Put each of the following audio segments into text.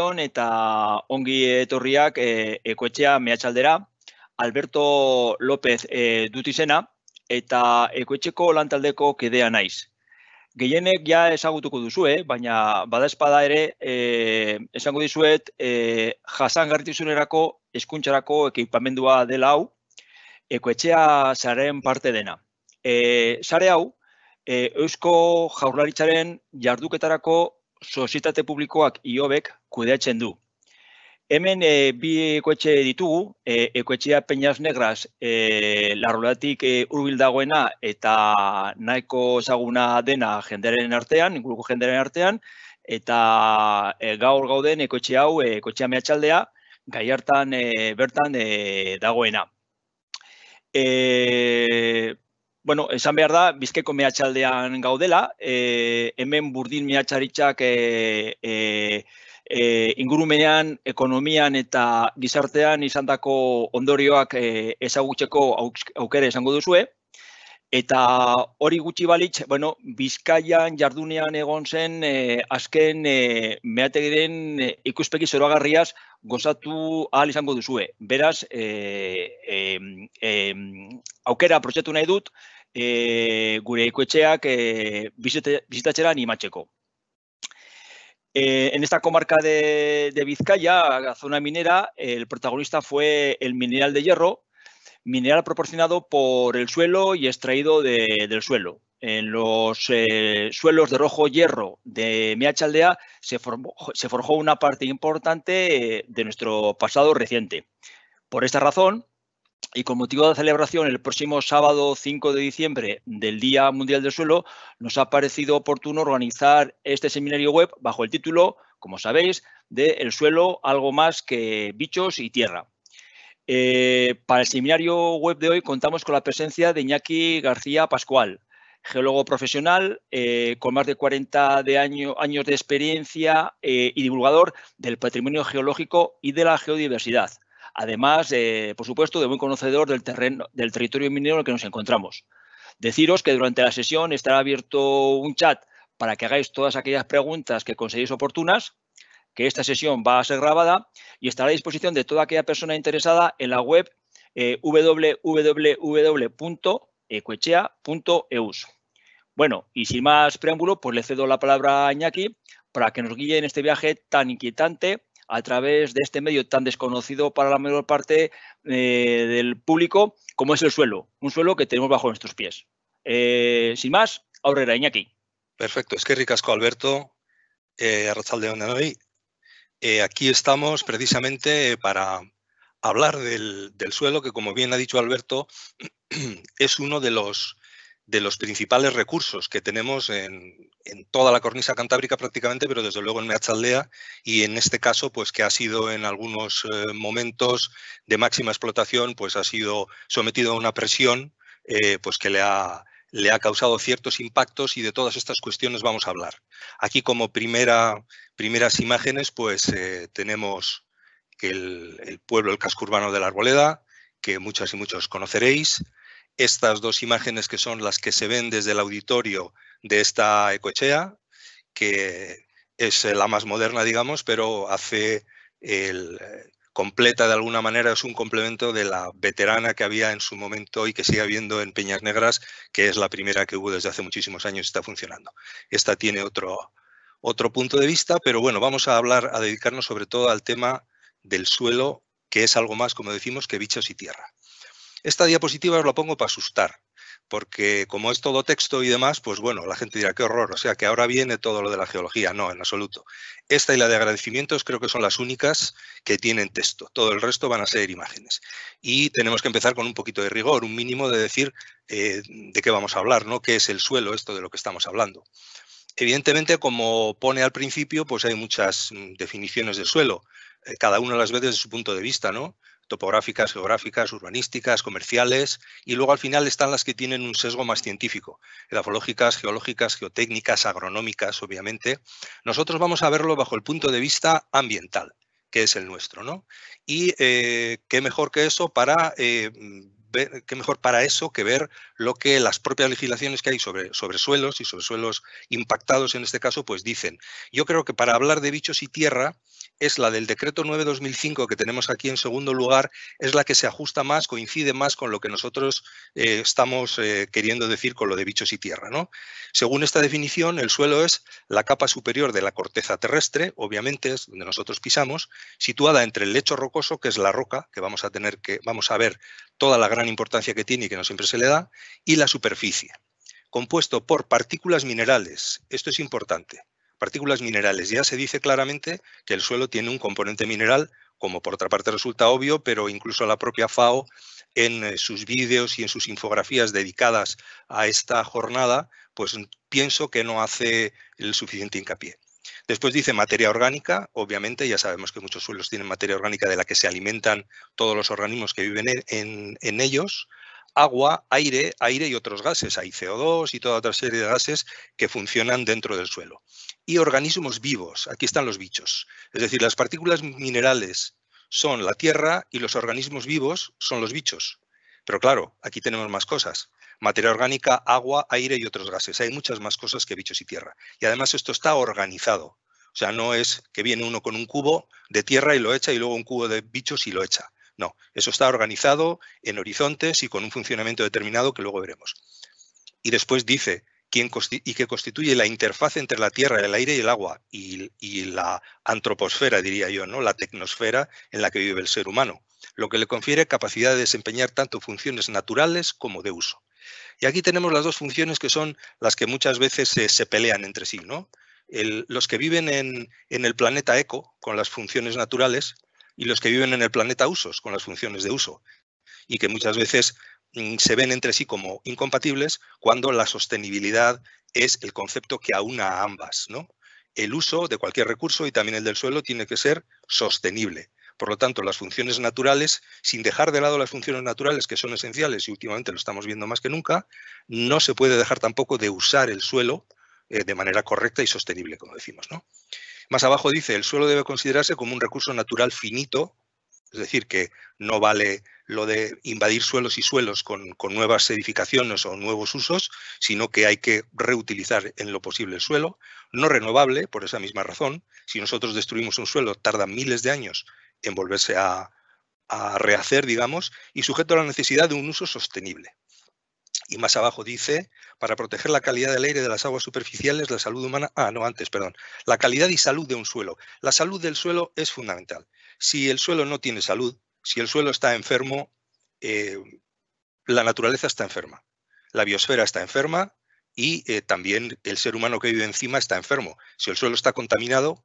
hon eta ongi etorriak e, ekoetxea mehatxaldera. Alberto López e, dut izena eta ekoetxeko lantaldeko kidea naiz. Gehienek ja ezagutuko duzue, eh, baina bada espada ere e, esango dizuet e, jasan eskuntxarako ekipamendua dela hau ekoetxea zaren parte dena. E, sare hau, e, Eusko Jaurlaritzaren jarduketarako sozietate publikoak iobek kudeatzen du. Hemen e, bi ekoetxe ditugu, e, ekoetxea Peñas Negras e, larrolatik urbil dagoena eta nahiko ezaguna dena jenderen artean, inguruko jenderen artean, eta gaur gauden ekoetxe hau e, ekoetxea gai hartan bertan dagoena. Bueno, esan behar da, bizkeko mehatxaldean gaudela, e, hemen burdin mehatxaritzak e, e, e, ingurumenean, ekonomian eta gizartean izandako ondorioak e, ezagutzeko aukera izango duzue. Eta hori gutxi balitz, bueno, Bizkaian jardunean egon zen e, azken e, meategiren e, ikuspeki zoroagarriaz gozatu ahal izango duzue. Beraz, e, e, e, aukera proiektu nahi dut, e, gure y e, eh, en esta comarca de, de, Vizcaya, la zona minera, el protagonista fue el mineral de hierro, mineral proporcionado por el suelo y extraído del suelo en los eh, suelos de rojo hierro de Meachaldea se, se forjó una parte importante eh, de nuestro pasado reciente. Por esta razón, y con motivo de celebración el próximo sábado 5 de diciembre del Día Mundial del Suelo, nos ha parecido oportuno organizar este seminario web bajo el título, como sabéis, de El suelo, algo más que bichos y tierra. Eh, para el seminario web de hoy contamos con la presencia de Iñaki García Pascual, geólogo profesional eh, con más de 40 de años de experiencia eh, y divulgador del patrimonio geológico y de la geodiversidad. Además, eh, por supuesto, de muy conocedor del, terreno, del territorio minero en el que nos encontramos. Deciros que durante la sesión estará abierto un chat para que hagáis todas aquellas preguntas que consideréis oportunas, que esta sesión va a ser grabada y estará a disposición de toda aquella persona interesada en la web www ecoechea.eus. Bueno, y sin más preámbulo, pues le cedo la palabra a Iñaki para que nos guíe en este viaje tan inquietante a través de este medio tan desconocido para la mayor parte eh, del público como es el suelo, un suelo que tenemos bajo nuestros pies. Eh, sin más, ahorrera Iñaki. Perfecto, es que ricasco Alberto, eh, de hoy. Eh, aquí estamos precisamente para hablar del, suelo, que como bien ha dicho Alberto, es uno de los, de los principales recursos que tenemos en, toda la cornisa cantábrica prácticamente, pero desde luego en Meatzaldea y en este caso, pues que ha sido en algunos eh, momentos de máxima explotación, pues ha sido sometido a una presión eh, pues que le ha, le ha causado ciertos impactos y de todas estas cuestiones vamos a hablar. Aquí como primera, primeras imágenes pues eh, tenemos que el, pueblo, el casco urbano de la Arboleda, que muchas y muchos conoceréis. Estas dos imágenes que son las que se ven desde el auditorio de esta ecochea, que es eh, la más moderna, digamos, pero hace completa de alguna manera, es un complemento de la veterana que había en su momento y que sigue habiendo en Peñas Negras, que es la primera que hubo desde hace muchísimos años y está funcionando. Esta tiene otro, otro punto de vista, pero bueno, vamos a hablar, a dedicarnos sobre todo al tema del suelo, que es algo más, como decimos, que bichos y tierra. Esta diapositiva os la pongo para asustar, porque como es todo texto y demás, pues bueno, la gente dirá, qué horror, o sea, que ahora viene todo lo de la geología. No, en absoluto. Esta y la de agradecimientos creo que son las únicas que tienen texto. Todo el resto van a ser imágenes. Y tenemos que empezar con un poquito de rigor, un mínimo de decir eh, de qué vamos a hablar, ¿no? ¿Qué es el suelo, esto de lo que estamos hablando? Evidentemente, como pone al principio, pues hay muchas mm, definiciones de suelo. Eh, cada una las veces desde su punto de vista, ¿no? topográficas, geográficas, urbanísticas, comerciales, y luego al final están las que tienen un sesgo más científico, edafológicas, geológicas, geotécnicas, agronómicas, obviamente. Nosotros vamos a verlo bajo el punto de vista ambiental, que es el nuestro, ¿no? Y eh, qué mejor que eso para eh, Ver, qué mejor para eso que ver lo que las propias legislaciones que hay sobre, sobre suelos y sobre suelos impactados en este caso, pues dicen. Yo creo que para hablar de bichos y tierra es la del decreto 9-2005 que tenemos aquí en segundo lugar, es la que se ajusta más, coincide más con lo que nosotros eh, estamos eh, queriendo decir con lo de bichos y tierra. ¿no? Según esta definición, el suelo es la capa superior de la corteza terrestre, obviamente es donde nosotros pisamos, situada entre el lecho rocoso, que es la roca, que vamos a tener que, vamos a ver toda la gran importancia que tiene y que no siempre se le da, y la superficie compuesto por partículas minerales, esto es importante, Partículas minerales. Ya se dice claramente que el suelo tiene un componente mineral, como por otra parte resulta obvio, pero incluso la propia FAO en eh, sus vídeos y en sus infografías dedicadas a esta jornada, pues pienso que no hace el suficiente hincapié. Después dice materia orgánica, obviamente ya sabemos que muchos suelos tienen materia orgánica de la que se alimentan todos los organismos que viven en, ellos agua, aire, aire y otros gases. Hay CO2 y toda otra serie de gases que funcionan dentro del suelo. Y organismos vivos, aquí están los bichos. Es decir, las partículas minerales son la tierra y los organismos vivos son los bichos. Pero claro, aquí tenemos más cosas. Materia orgánica, agua, aire y otros gases. Hay muchas más cosas que bichos y tierra. Y además esto está organizado. O sea, no es que viene uno con un cubo de tierra y lo echa y luego un cubo de bichos y lo echa. No, eso está organizado en horizontes y con un funcionamiento determinado que luego veremos. Y después dice y que constituye la interfaz entre la tierra, el aire y el agua y, la antroposfera, diría yo, ¿no? la tecnosfera en la que vive el ser humano, lo que le confiere capacidad de desempeñar tanto funciones naturales como de uso. Y aquí tenemos las dos funciones que son las que muchas veces se, pelean entre sí. ¿no? los que viven en el planeta eco, con las funciones naturales, y los que viven en el planeta usos, con las funciones de uso, y que muchas veces mm, se ven entre sí como incompatibles cuando la sostenibilidad es el concepto que aúna a ambas. ¿no? El uso de cualquier recurso y también el del suelo tiene que ser sostenible. Por lo tanto, las funciones naturales, sin dejar de lado las funciones naturales que son esenciales y últimamente lo estamos viendo más que nunca, no se puede dejar tampoco de usar el suelo eh, de manera correcta y sostenible, como decimos. ¿no? Más abajo dice, el suelo debe considerarse como un recurso natural finito, es decir, que no vale lo de invadir suelos y suelos con, nuevas edificaciones o nuevos usos, sino que hay que reutilizar en lo posible el suelo. No renovable, por esa misma razón, si nosotros destruimos un suelo, tarda miles de años en volverse a rehacer, digamos, y sujeto a la necesidad de un uso sostenible y más abajo dice, para proteger la calidad del aire de las aguas superficiales, la salud humana, ah, no, antes, perdón, la calidad y salud de un suelo. La salud del suelo es fundamental. Si el suelo no tiene salud, si el suelo está enfermo, eh, la naturaleza está enferma, la biosfera está enferma y eh, también el ser humano que vive encima está enfermo. Si el suelo está contaminado,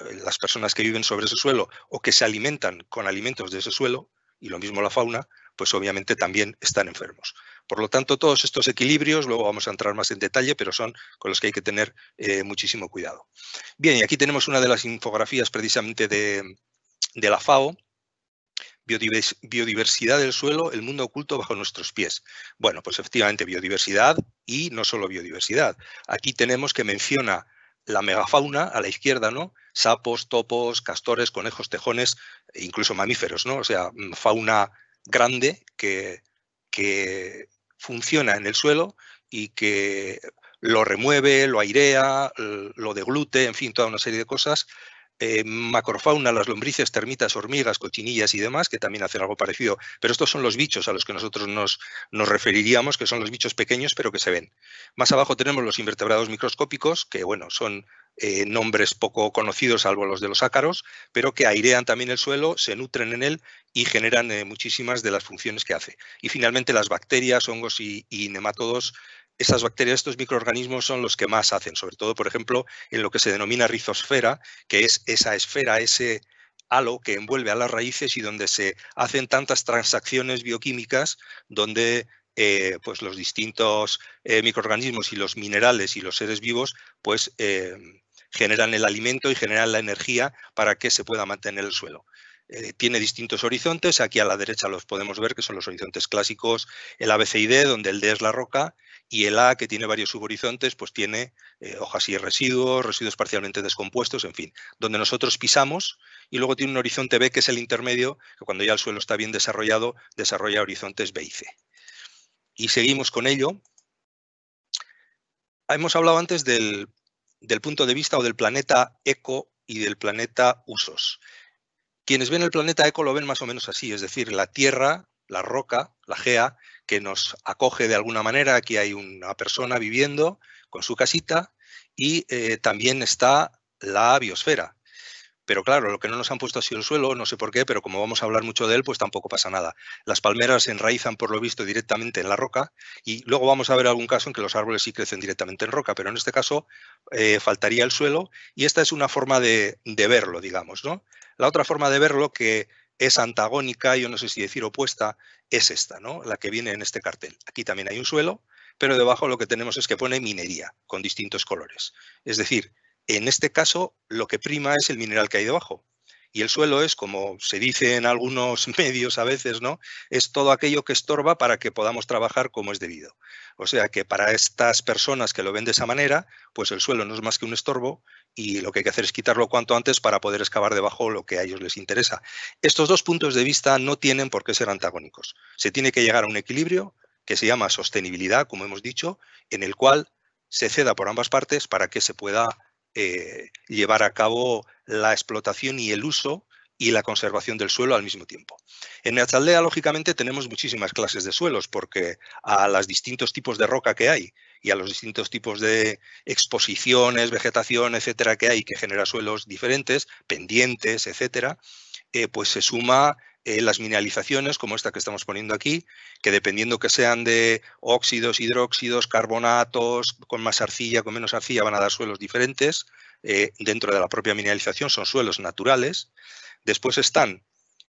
eh, las personas que viven sobre ese suelo o que se alimentan con alimentos de ese suelo, y lo mismo la fauna, pues obviamente también están enfermos. Por lo tanto, todos estos equilibrios, luego vamos a entrar más en detalle, pero son con los que hay que tener eh, muchísimo cuidado. Bien, y aquí tenemos una de las infografías precisamente de, la FAO, biodiversidad del suelo, el mundo oculto bajo nuestros pies. Bueno, pues efectivamente biodiversidad y no solo biodiversidad. Aquí tenemos que menciona la megafauna a la izquierda, ¿no? Sapos, topos, castores, conejos, tejones, e incluso mamíferos, ¿no? O sea, mm, fauna grande que, que funciona en el suelo y que lo remueve, lo airea, lo deglute, en fin, toda una serie de cosas. Eh, macrofauna, las lombrices, termitas, hormigas, cochinillas y demás, que también hacen algo parecido. Pero estos son los bichos a los que nosotros nos, nos, referiríamos, que son los bichos pequeños, pero que se ven. Más abajo tenemos los invertebrados microscópicos, que bueno, son eh, nombres poco conocidos, salvo los de los ácaros, pero que airean también el suelo, se nutren en él y generan eh, muchísimas de las funciones que hace. Y finalmente las bacterias, hongos y, nematodos estas bacterias, estos microorganismos son los que más hacen, sobre todo, por ejemplo, en lo que se denomina rizosfera, que es esa esfera, ese halo que envuelve a las raíces y donde se hacen tantas transacciones bioquímicas, donde eh, pues los distintos microorganismos y los minerales y los seres vivos pues generan el alimento y generan la energía para que se pueda mantener el suelo. Eh, tiene distintos horizontes, aquí a la derecha los podemos ver, que son los horizontes clásicos, el A-B-C-D, donde el D es la roca, y el A, que tiene varios subhorizontes, pues tiene eh, hojas y residuos, residuos parcialmente descompuestos, en fin, donde nosotros pisamos y luego tiene un horizonte B, que es el intermedio, que cuando ya el suelo está bien desarrollado, desarrolla horizontes B y C. Y seguimos con ello. Hemos hablado antes del del punto de vista o del planeta eco y del planeta usos. Quienes ven el planeta eco lo ven más o menos así, es decir, la Tierra, la roca, la gea, que nos acoge de alguna manera. Aquí hay una persona viviendo con su casita y eh, también está la biosfera, pero claro, lo que no nos han puesto ha sido el suelo, no sé por qué, pero como vamos a hablar mucho de él, pues tampoco pasa nada. Las palmeras se enraizan, por lo visto, directamente en la roca y luego vamos a ver algún caso en que los árboles sí crecen directamente en roca, pero en este caso eh, faltaría el suelo y esta es una forma de, verlo, digamos. ¿no? La otra forma de verlo que es antagónica, yo no sé si decir opuesta, es esta, ¿no? la que viene en este cartel. Aquí también hay un suelo, pero debajo lo que tenemos es que pone minería con distintos colores. Es decir, en este caso, lo que prima es el mineral que hay debajo. Y el suelo es, como se dice en algunos medios a veces, ¿no? Es todo aquello que estorba para que podamos trabajar como es debido. O sea que para estas personas que lo ven de esa manera, pues el suelo no es más que un estorbo y lo que hay que hacer es quitarlo cuanto antes para poder excavar debajo lo que a ellos les interesa. Estos dos puntos de vista no tienen por qué ser antagónicos. Se tiene que llegar a un equilibrio que se llama sostenibilidad, como hemos dicho, en el cual se ceda por ambas partes para que se pueda eh, llevar a cabo la explotación y el uso y la conservación del suelo al mismo tiempo. En aldea lógicamente, tenemos muchísimas clases de suelos, porque a los distintos tipos de roca que hay y a los distintos tipos de exposiciones, vegetación, etcétera, que hay, que genera suelos diferentes, pendientes, etcétera, eh, pues se suma eh, las mineralizaciones, como esta que estamos poniendo aquí, que dependiendo que sean de óxidos, hidróxidos, carbonatos, con más arcilla, con menos arcilla, van a dar suelos diferentes. Eh, dentro de la propia mineralización son suelos naturales. Después están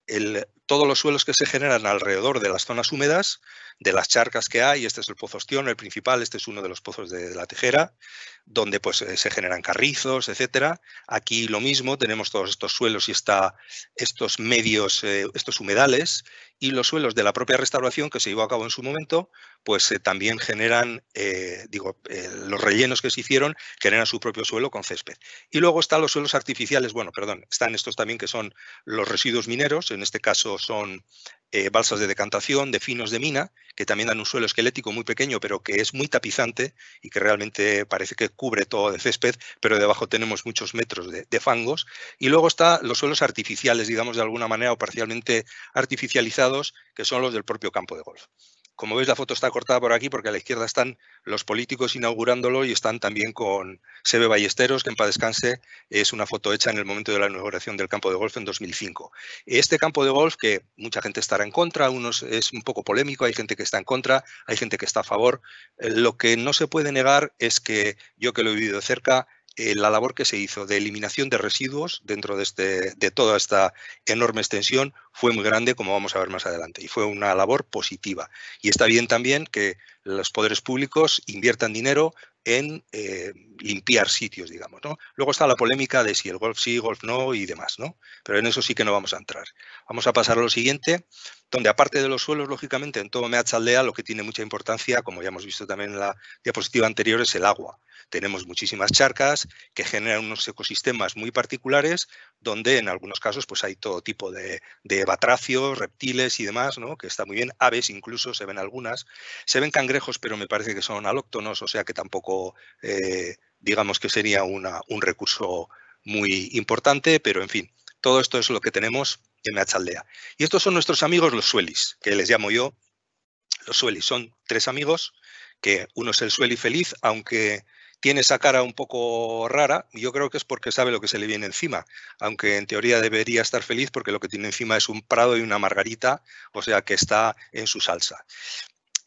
el todos los suelos que se generan alrededor de las zonas húmedas, de las charcas que hay, este es el pozo ostión, el principal, este es uno de los pozos de, la tejera, donde pues eh, se generan carrizos, etcétera. Aquí lo mismo, tenemos todos estos suelos y está estos medios, eh, estos humedales, y los suelos de la propia restauración que se llevó a cabo en su momento, pues eh, también generan, digo, los rellenos que se hicieron generan su propio suelo con césped. Y luego están los suelos artificiales, bueno, perdón, están estos también que son los residuos mineros, en este caso son eh, balsas de decantación, de finos de mina, que también dan un suelo esquelético muy pequeño, pero que es muy tapizante y que realmente parece que cubre todo de césped, pero debajo tenemos muchos metros de, de fangos. Y luego están los suelos artificiales, digamos de alguna manera, o parcialmente artificializados, que son los del propio campo de golf. Como veis, la foto está cortada por aquí porque a la izquierda están los políticos inaugurándolo y están también con Sebe Ballesteros, que en paz descanse es una foto hecha en el momento de la inauguración del campo de golf en 2005. Este campo de golf, que mucha gente estará en contra, unos es un poco polémico, hay gente que está en contra, hay gente que está a favor. Eh, lo que no se puede negar es que yo que lo he vivido de cerca, eh, la labor que se hizo de eliminación de residuos dentro de, este, de toda esta enorme extensión fue muy grande, como vamos a ver más adelante, y fue una labor positiva. Y está bien también que los poderes públicos inviertan dinero en eh, limpiar sitios, digamos. Luego está la polémica de si el golf sí, golf no y demás, ¿no? pero en eso sí que no vamos a entrar. Vamos a pasar a lo siguiente, donde aparte de los suelos, lógicamente, en todo Meachaldea lo que tiene mucha importancia, como ya hemos visto también en la diapositiva anterior, es el agua tenemos muchísimas charcas que generan unos ecosistemas muy particulares donde en algunos casos pues hay todo tipo de, batracios, reptiles y demás, que está muy bien, aves incluso se ven algunas, se ven cangrejos pero me parece que son alóctonos, o sea que tampoco eh, digamos que sería un recurso muy importante, pero en fin, todo esto es lo que tenemos en la Meachaldea. Y estos son nuestros amigos los suelis, que les llamo yo los suelis. Son tres amigos, que uno es el sueli feliz, aunque tiene esa cara un poco rara y yo creo que es porque sabe lo que se le viene encima, aunque en teoría debería estar feliz porque lo que tiene encima es un prado y una margarita, o sea que está en su salsa.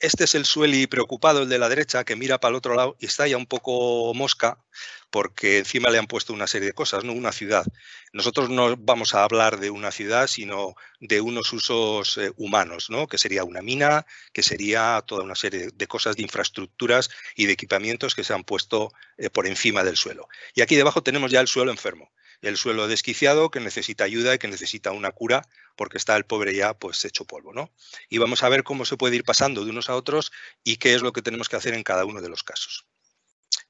Este es el y preocupado, el de la derecha, que mira para el otro lado y está ya un poco mosca porque encima le han puesto una serie de cosas, ¿no? Una ciudad. Nosotros no vamos a hablar de una ciudad, sino de unos usos eh, humanos, ¿no? Que sería una mina, que sería toda una serie de cosas, de infraestructuras y de equipamientos que se han puesto eh, por encima del suelo. Y aquí debajo tenemos ya el suelo enfermo el suelo desquiciado, que necesita ayuda y que necesita una cura porque está el pobre ya pues hecho polvo, ¿no? Y vamos a ver cómo se puede ir pasando de unos a otros y qué es lo que tenemos que hacer en cada uno de los casos.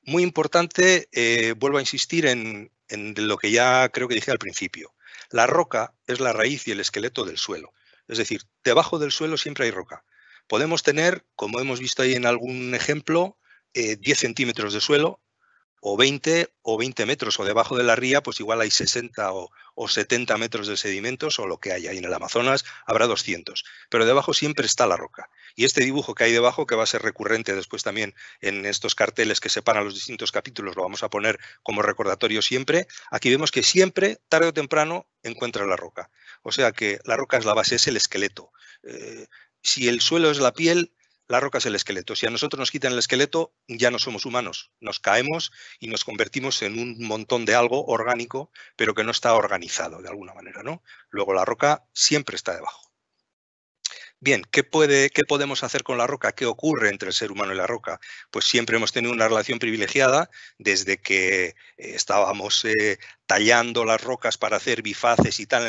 Muy importante, eh, vuelvo a insistir en, lo que ya creo que dije al principio. La roca es la raíz y el esqueleto del suelo. Es decir, debajo del suelo siempre hay roca. Podemos tener, como hemos visto ahí en algún ejemplo, 10 eh, centímetros de suelo o 20 o 20 metros, o debajo de la ría, pues igual hay 60 o, 70 metros de sedimentos o lo que hay ahí en el Amazonas habrá 200, pero debajo siempre está la roca. Y este dibujo que hay debajo, que va a ser recurrente después también en estos carteles que separan los distintos capítulos, lo vamos a poner como recordatorio siempre, aquí vemos que siempre, tarde o temprano, encuentra la roca. O sea que la roca es la base, es el esqueleto. Eh, si el suelo es la piel, la roca es el esqueleto. Si a nosotros nos quitan el esqueleto, ya no somos humanos. Nos caemos y nos convertimos en un montón de algo orgánico, pero que no está organizado de alguna manera. ¿no? Luego la roca siempre está debajo. Bien, ¿qué, podemos hacer con la roca? ¿Qué ocurre entre el ser humano y la roca? Pues siempre hemos tenido una relación privilegiada desde que eh, estábamos eh, tallando las rocas para hacer bifaces y tal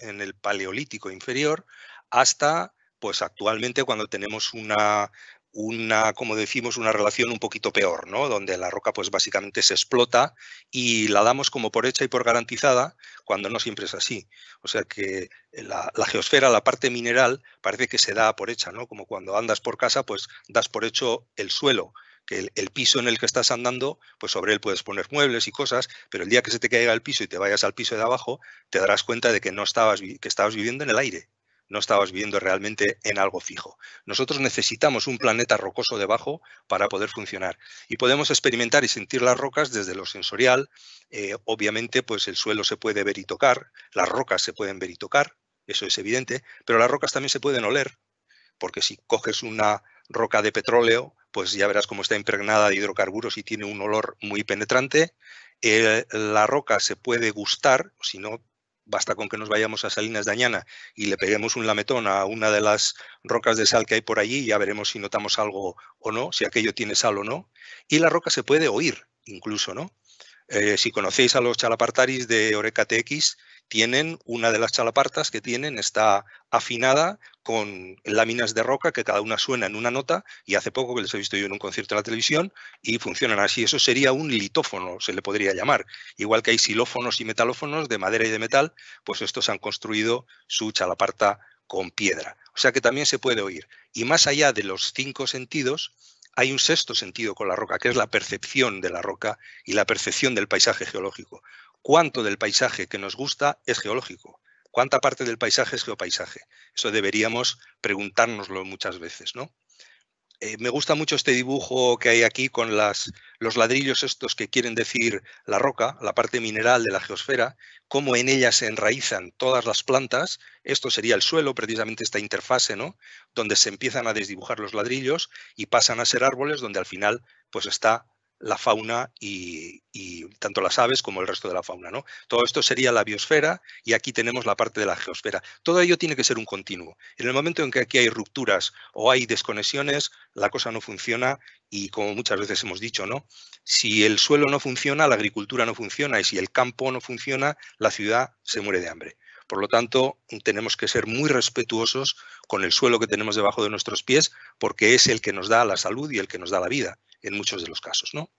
en el Paleolítico inferior hasta pues actualmente cuando tenemos una, una, como decimos, una relación un poquito peor, ¿no? Donde la roca, pues básicamente se explota y la damos como por hecha y por garantizada, cuando no siempre es así. O sea que la, geosfera, la parte mineral, parece que se da por hecha, ¿no? Como cuando andas por casa, pues das por hecho el suelo, que el, piso en el que estás andando, pues sobre él puedes poner muebles y cosas, pero el día que se te caiga el piso y te vayas al piso de abajo, te darás cuenta de que no estabas, que estabas viviendo en el aire no estabas viviendo realmente en algo fijo. Nosotros necesitamos un planeta rocoso debajo para poder funcionar y podemos experimentar y sentir las rocas desde lo sensorial. Eh, obviamente, pues el suelo se puede ver y tocar, las rocas se pueden ver y tocar, eso es evidente, pero las rocas también se pueden oler, porque si coges una roca de petróleo, pues ya verás cómo está impregnada de hidrocarburos y tiene un olor muy penetrante. Eh, la roca se puede gustar, si no basta con que nos vayamos a Salinas de Añana y le peguemos un lametón a una de las rocas de sal que hay por allí y ya veremos si notamos algo o no, si aquello tiene sal o no. Y la roca se puede oír incluso, ¿no? Eh, si conocéis a los chalapartaris de Oreca TX, tienen una de las chalapartas que tienen está afinada con láminas de roca que cada una suena en una nota y hace poco que les he visto yo en un concierto en la televisión y funcionan así. Eso sería un litófono, se le podría llamar. Igual que hay xilófonos y metalófonos de madera y de metal, pues estos han construido su chalaparta con piedra. O sea que también se puede oír. Y más allá de los cinco sentidos, hay un sexto sentido con la roca, que es la percepción de la roca y la percepción del paisaje geológico cuánto del paisaje que nos gusta es geológico, cuánta parte del paisaje es geopaisaje. Eso deberíamos preguntárnoslo muchas veces, ¿no? Eh, me gusta mucho este dibujo que hay aquí con las, los ladrillos estos que quieren decir la roca, la parte mineral de la geosfera, cómo en ella se enraizan todas las plantas. Esto sería el suelo, precisamente esta interfase, ¿no? Donde se empiezan a desdibujar los ladrillos y pasan a ser árboles, donde al final pues está la fauna y, tanto las aves como el resto de la fauna. ¿no? Todo esto sería la biosfera y aquí tenemos la parte de la geosfera. Todo ello tiene que ser un continuo. En el momento en que aquí hay rupturas o hay desconexiones, la cosa no funciona y como muchas veces hemos dicho, ¿no? si el suelo no funciona, la agricultura no funciona y si el campo no funciona, la ciudad se muere de hambre. Por lo tanto, tenemos que ser muy respetuosos con el suelo que tenemos debajo de nuestros pies porque es el que nos da la salud y el que nos da la vida en muchos de los casos. ¿no?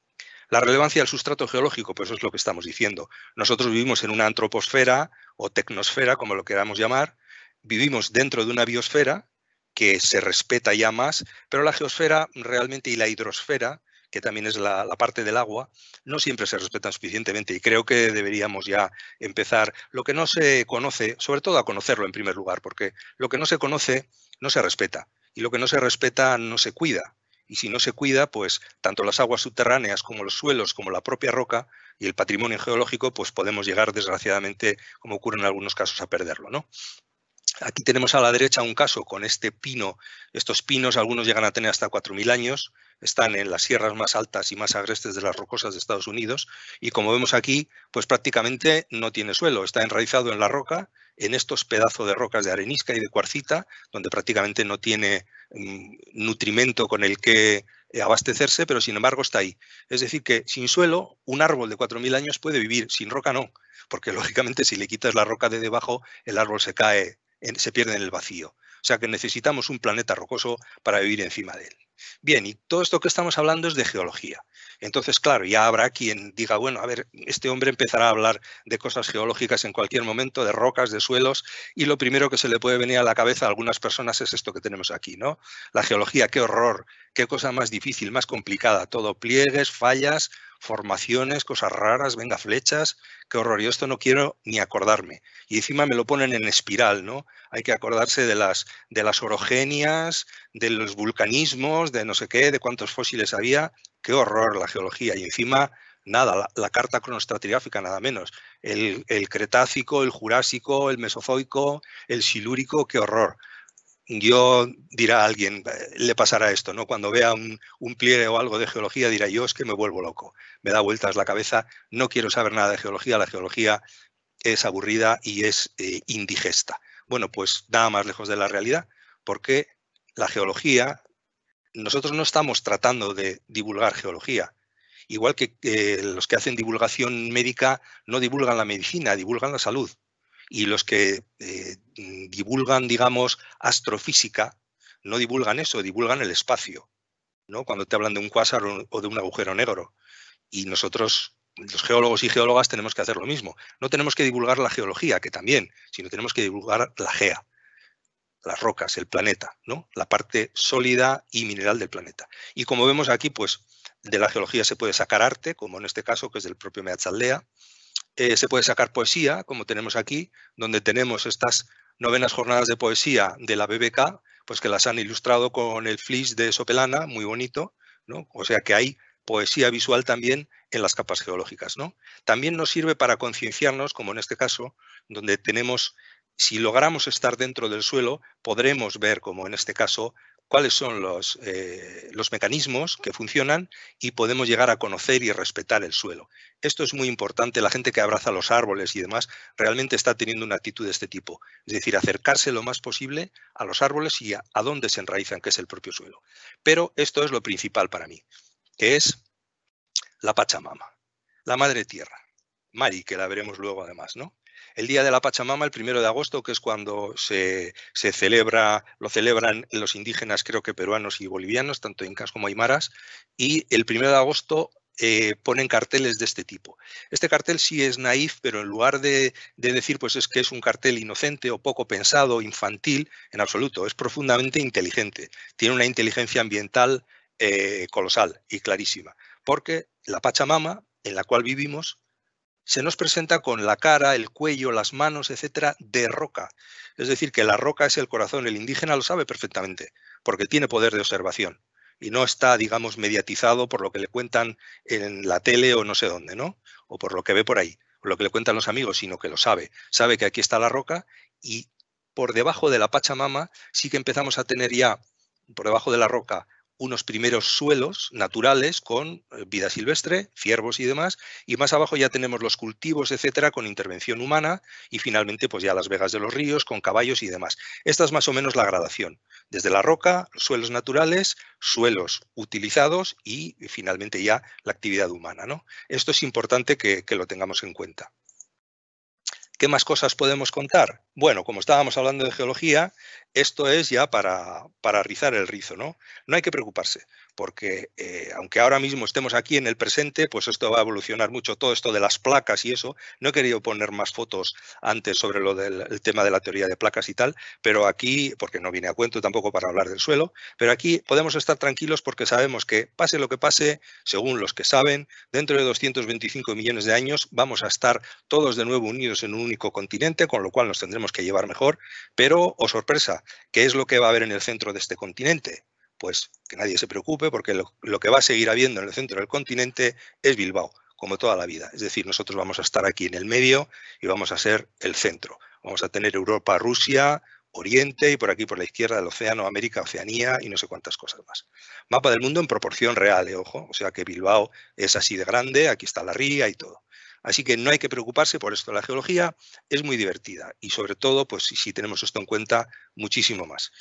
La relevancia del sustrato geológico, pues eso es lo que estamos diciendo. Nosotros vivimos en una antroposfera o tecnosfera, como lo queramos llamar, vivimos dentro de una biosfera que se respeta ya más, pero la geosfera realmente y la hidrosfera, que también es la, la, parte del agua, no siempre se respetan suficientemente y creo que deberíamos ya empezar lo que no se conoce, sobre todo a conocerlo en primer lugar, porque lo que no se conoce no se respeta y lo que no se respeta no se cuida y si no se cuida, pues tanto las aguas subterráneas como los suelos, como la propia roca y el patrimonio geológico, pues podemos llegar desgraciadamente, como ocurre en algunos casos, a perderlo, ¿no? Aquí tenemos a la derecha un caso con este pino. Estos pinos, algunos llegan a tener hasta 4.000 años, están en las sierras más altas y más agrestes de las rocosas de Estados Unidos y como vemos aquí, pues prácticamente no tiene suelo, está enraizado en la roca, en estos pedazos de rocas de arenisca y de cuarcita, donde prácticamente no tiene nutrimento con el que abastecerse, pero sin embargo está ahí. Es decir, que sin suelo, un árbol de 4.000 años puede vivir, sin roca no, porque lógicamente si le quitas la roca de debajo, el árbol se cae, se pierde en el vacío. O sea que necesitamos un planeta rocoso para vivir encima de él. Bien, y todo esto que estamos hablando es de geología. Entonces, claro, ya habrá quien diga, bueno, a ver, este hombre empezará a hablar de cosas geológicas en cualquier momento, de rocas, de suelos, y lo primero que se le puede venir a la cabeza a algunas personas es esto que tenemos aquí, ¿no? La geología, qué horror, qué cosa más difícil, más complicada, todo pliegues, fallas, formaciones, cosas raras, venga, flechas, qué horror, yo esto no quiero ni acordarme. Y encima me lo ponen en espiral, ¿no? Hay que acordarse de las, de las orogenias, de los vulcanismos, de no sé qué, de cuántos fósiles había, qué horror la geología. Y encima, nada, la, carta cronostratigráfica, nada menos. El, el Cretácico, el Jurásico, el Mesozoico, el Silúrico, qué horror yo dirá a alguien, eh, le pasará esto, ¿no? Cuando vea un, pliegue o algo de geología dirá, yo es que me vuelvo loco, me da vueltas la cabeza, no quiero saber nada de geología, la geología es aburrida y es eh, indigesta. Bueno, pues nada más lejos de la realidad, porque la geología, nosotros no estamos tratando de divulgar geología, igual que eh, los que hacen divulgación médica no divulgan la medicina, divulgan la salud y los que eh, divulgan, digamos, astrofísica, no divulgan eso, divulgan el espacio, ¿no? Cuando te hablan de un cuásar o de un agujero negro. Y nosotros, los geólogos y geólogas, tenemos que hacer lo mismo. No tenemos que divulgar la geología, que también, sino tenemos que divulgar la gea, las rocas, el planeta, ¿no? La parte sólida y mineral del planeta. Y como vemos aquí, pues de la geología se puede sacar arte, como en este caso, que es del propio Meatzaldea, eh, se puede sacar poesía, como tenemos aquí, donde tenemos estas novenas jornadas de poesía de la BBK, pues que las han ilustrado con el flis de Sopelana, muy bonito, ¿no? O sea que hay poesía visual también en las capas geológicas, ¿no? También nos sirve para concienciarnos, como en este caso, donde tenemos, si logramos estar dentro del suelo, podremos ver, como en este caso, cuáles son los, eh, los, mecanismos que funcionan y podemos llegar a conocer y respetar el suelo. Esto es muy importante, la gente que abraza los árboles y demás realmente está teniendo una actitud de este tipo, es decir, acercarse lo más posible a los árboles y a, a dónde se enraizan, que es el propio suelo. Pero esto es lo principal para mí, que es la Pachamama, la Madre Tierra, Mari, que la veremos luego además, ¿no? el Día de la Pachamama, el primero de agosto, que es cuando se, celebra, lo celebran los indígenas, creo que peruanos y bolivianos, tanto incas como aymaras, y el primero de agosto eh, ponen carteles de este tipo. Este cartel sí es naif, pero en lugar de, decir pues es que es un cartel inocente o poco pensado, infantil, en absoluto, es profundamente inteligente. Tiene una inteligencia ambiental eh, colosal y clarísima, porque la Pachamama, en la cual vivimos, se nos presenta con la cara, el cuello, las manos, etcétera, de roca. Es decir, que la roca es el corazón, el indígena lo sabe perfectamente, porque tiene poder de observación y no está, digamos, mediatizado por lo que le cuentan en la tele o no sé dónde, ¿no? O por lo que ve por ahí, o lo que le cuentan los amigos, sino que lo sabe. Sabe que aquí está la roca y por debajo de la Pachamama sí que empezamos a tener ya, por debajo de la roca, unos primeros suelos naturales con eh, vida silvestre, ciervos y demás, y más abajo ya tenemos los cultivos, etcétera, con intervención humana y finalmente pues ya las vegas de los ríos con caballos y demás. Esta es más o menos la gradación, desde la roca, suelos naturales, suelos utilizados y finalmente ya la actividad humana, ¿no? Esto es importante que lo tengamos en cuenta. ¿Qué más cosas podemos contar? Bueno, como estábamos hablando de geología, esto es ya para, para rizar el rizo, ¿no? No hay que preocuparse porque eh, aunque ahora mismo estemos aquí en el presente, pues esto va a evolucionar mucho, todo esto de las placas y eso. No he querido poner más fotos antes sobre lo del tema de la teoría de placas y tal, pero aquí, porque no viene a cuento tampoco para hablar del suelo, pero aquí podemos estar tranquilos porque sabemos que pase lo que pase, según los que saben, dentro de 225 millones de años vamos a estar todos de nuevo unidos en un único continente, con lo cual nos tendremos que llevar mejor, pero, o oh sorpresa, ¿qué es lo que va a haber en el centro de este continente? pues que nadie se preocupe porque lo, que va a seguir habiendo en el centro del continente es Bilbao, como toda la vida. Es decir, nosotros vamos a estar aquí en el medio y vamos a ser el centro. Vamos a tener Europa, Rusia, Oriente y por aquí por la izquierda el Océano, América, Oceanía y no sé cuántas cosas más. Mapa del mundo en proporción real, ¿eh? ojo. O sea que Bilbao es así de grande, aquí está la ría y todo. Así que no hay que preocuparse por esto. La geología es muy divertida y sobre todo, pues si, tenemos esto en cuenta, muchísimo más.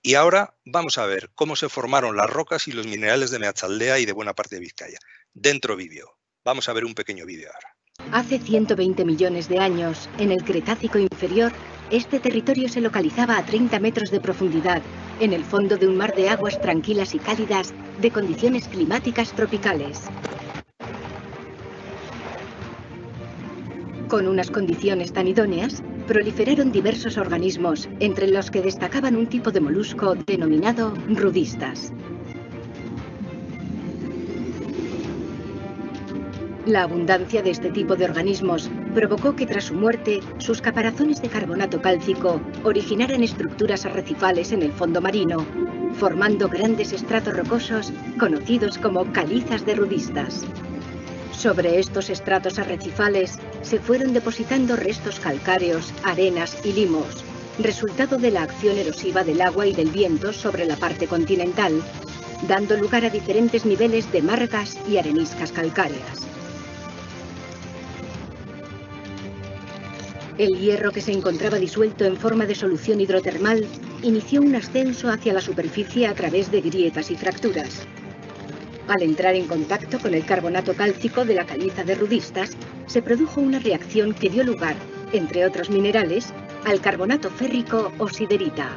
Y ahora vamos a ver cómo se formaron las rocas y los minerales de Meatzaldea y de buena parte de Vizcaya. Dentro vídeo. Vamos a ver un pequeño vídeo ahora. Hace 120 millones de años, en el Cretácico inferior, este territorio se localizaba a 30 metros de profundidad, en el fondo de un mar de aguas tranquilas y cálidas, de condiciones climáticas tropicales. Con unas condiciones tan idóneas, proliferaron diversos organismos, entre los que destacaban un tipo de molusco denominado rudistas. La abundancia de este tipo de organismos provocó que tras su muerte, sus caparazones de carbonato cálcico originaran estructuras arrecifales en el fondo marino, formando grandes estratos rocosos conocidos como calizas de rudistas. Sobre estos estratos arrecifales se fueron depositando restos calcáreos, arenas y limos, resultado de la acción erosiva del agua y del viento sobre la parte continental, dando lugar a diferentes niveles de margas y areniscas calcáreas. El hierro que se encontraba disuelto en forma de solución hidrotermal inició un ascenso hacia la superficie a través de grietas y fracturas. Al entrar en contacto con el carbonato cálcico de la caliza de rudistas, se produjo una reacción que dio lugar, entre otros minerales, al carbonato férrico o siderita.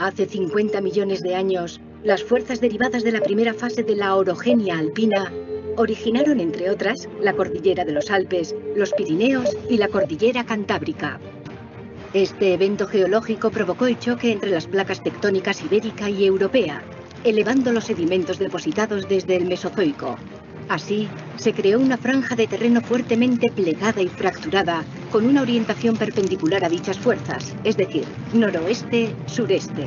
Hace 50 millones de años, las fuerzas derivadas de la primera fase de la orogenia alpina originaron, entre otras, la cordillera de los Alpes, los Pirineos y la cordillera Cantábrica. Este evento geológico provocó el choque entre las placas tectónicas ibérica y europea, elevando los sedimentos depositados desde el Mesozoico. Así, se creó una franja de terreno fuertemente plegada y fracturada, con una orientación perpendicular a dichas fuerzas, es decir, noroeste-sureste.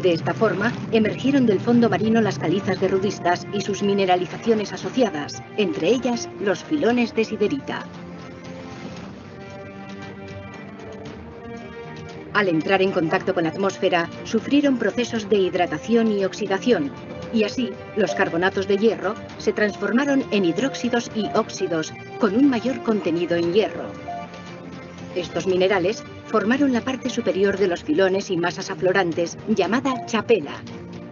De esta forma, emergieron del fondo marino las calizas de Rudistas y sus mineralizaciones asociadas, entre ellas los filones de siderita. Al entrar en contacto con la atmósfera, sufrieron procesos de hidratación y oxidación, y así los carbonatos de hierro se transformaron en hidróxidos y óxidos con un mayor contenido en hierro. Estos minerales formaron la parte superior de los filones y masas aflorantes llamada chapela,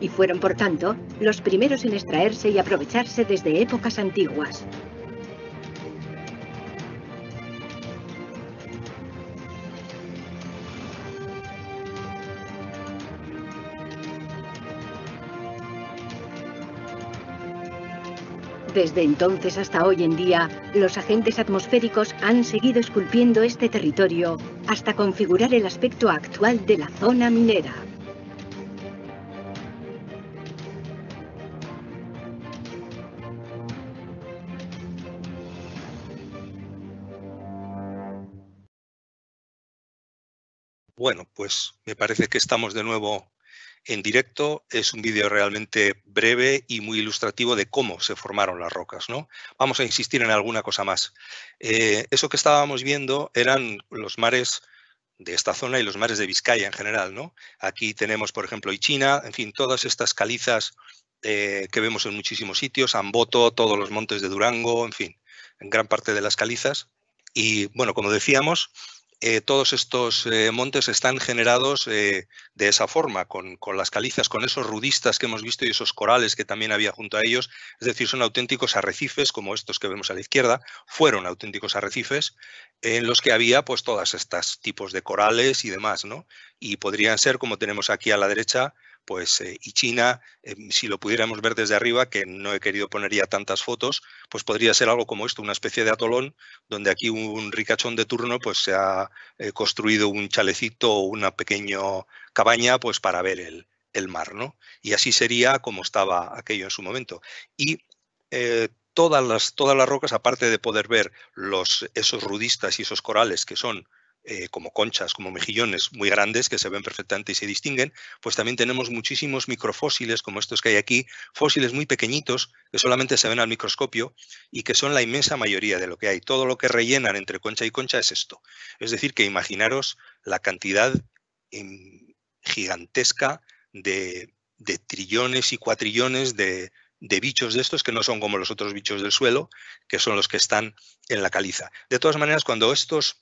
y fueron por tanto los primeros en extraerse y aprovecharse desde épocas antiguas. Desde entonces hasta hoy en día, los agentes atmosféricos han seguido esculpiendo este territorio hasta configurar el aspecto actual de la zona minera. Bueno, pues me parece que estamos de nuevo en directo. Es un vídeo realmente breve y muy ilustrativo de cómo se formaron las rocas. ¿no? Vamos a insistir en alguna cosa más. Eh, eso que estábamos viendo eran los mares de esta zona y los mares de Vizcaya en general. ¿no? Aquí tenemos, por ejemplo, Ichina, en fin, todas estas calizas eh, que vemos en muchísimos sitios, Amboto, todos los montes de Durango, en fin, en gran parte de las calizas. Y bueno, como decíamos, eh, todos estos eh, montes están generados eh, de esa forma, con, las calizas, con esos rudistas que hemos visto y esos corales que también había junto a ellos. Es decir, son auténticos arrecifes, como estos que vemos a la izquierda, fueron auténticos arrecifes en los que había pues todas tipos de corales y demás, ¿no? Y podrían ser, como tenemos aquí a la derecha, pues, eh, y China, em, si lo pudiéramos ver desde arriba, que no he querido poner ya tantas fotos, pues podría ser algo como esto, una especie de atolón, donde aquí un, ricachón de turno pues, se ha eh, construido un chalecito o una pequeña cabaña pues, para ver el, mar. ¿no? Y así sería como estaba aquello en su momento. Y eh, todas, las, todas las rocas, aparte de poder ver los, esos rudistas y esos corales que son eh, como conchas, como mejillones muy grandes que se ven perfectamente y se distinguen, pues también tenemos muchísimos microfósiles como estos que hay aquí, fósiles muy pequeñitos que solamente se ven al microscopio y que son la inmensa mayoría de lo que hay. Todo lo que rellenan entre concha y concha es esto. Es decir, que imaginaros la cantidad em, gigantesca de, trillones y cuatrillones de, de bichos de estos que no son como los otros bichos del suelo, que son los que están en la caliza. De todas maneras, cuando estos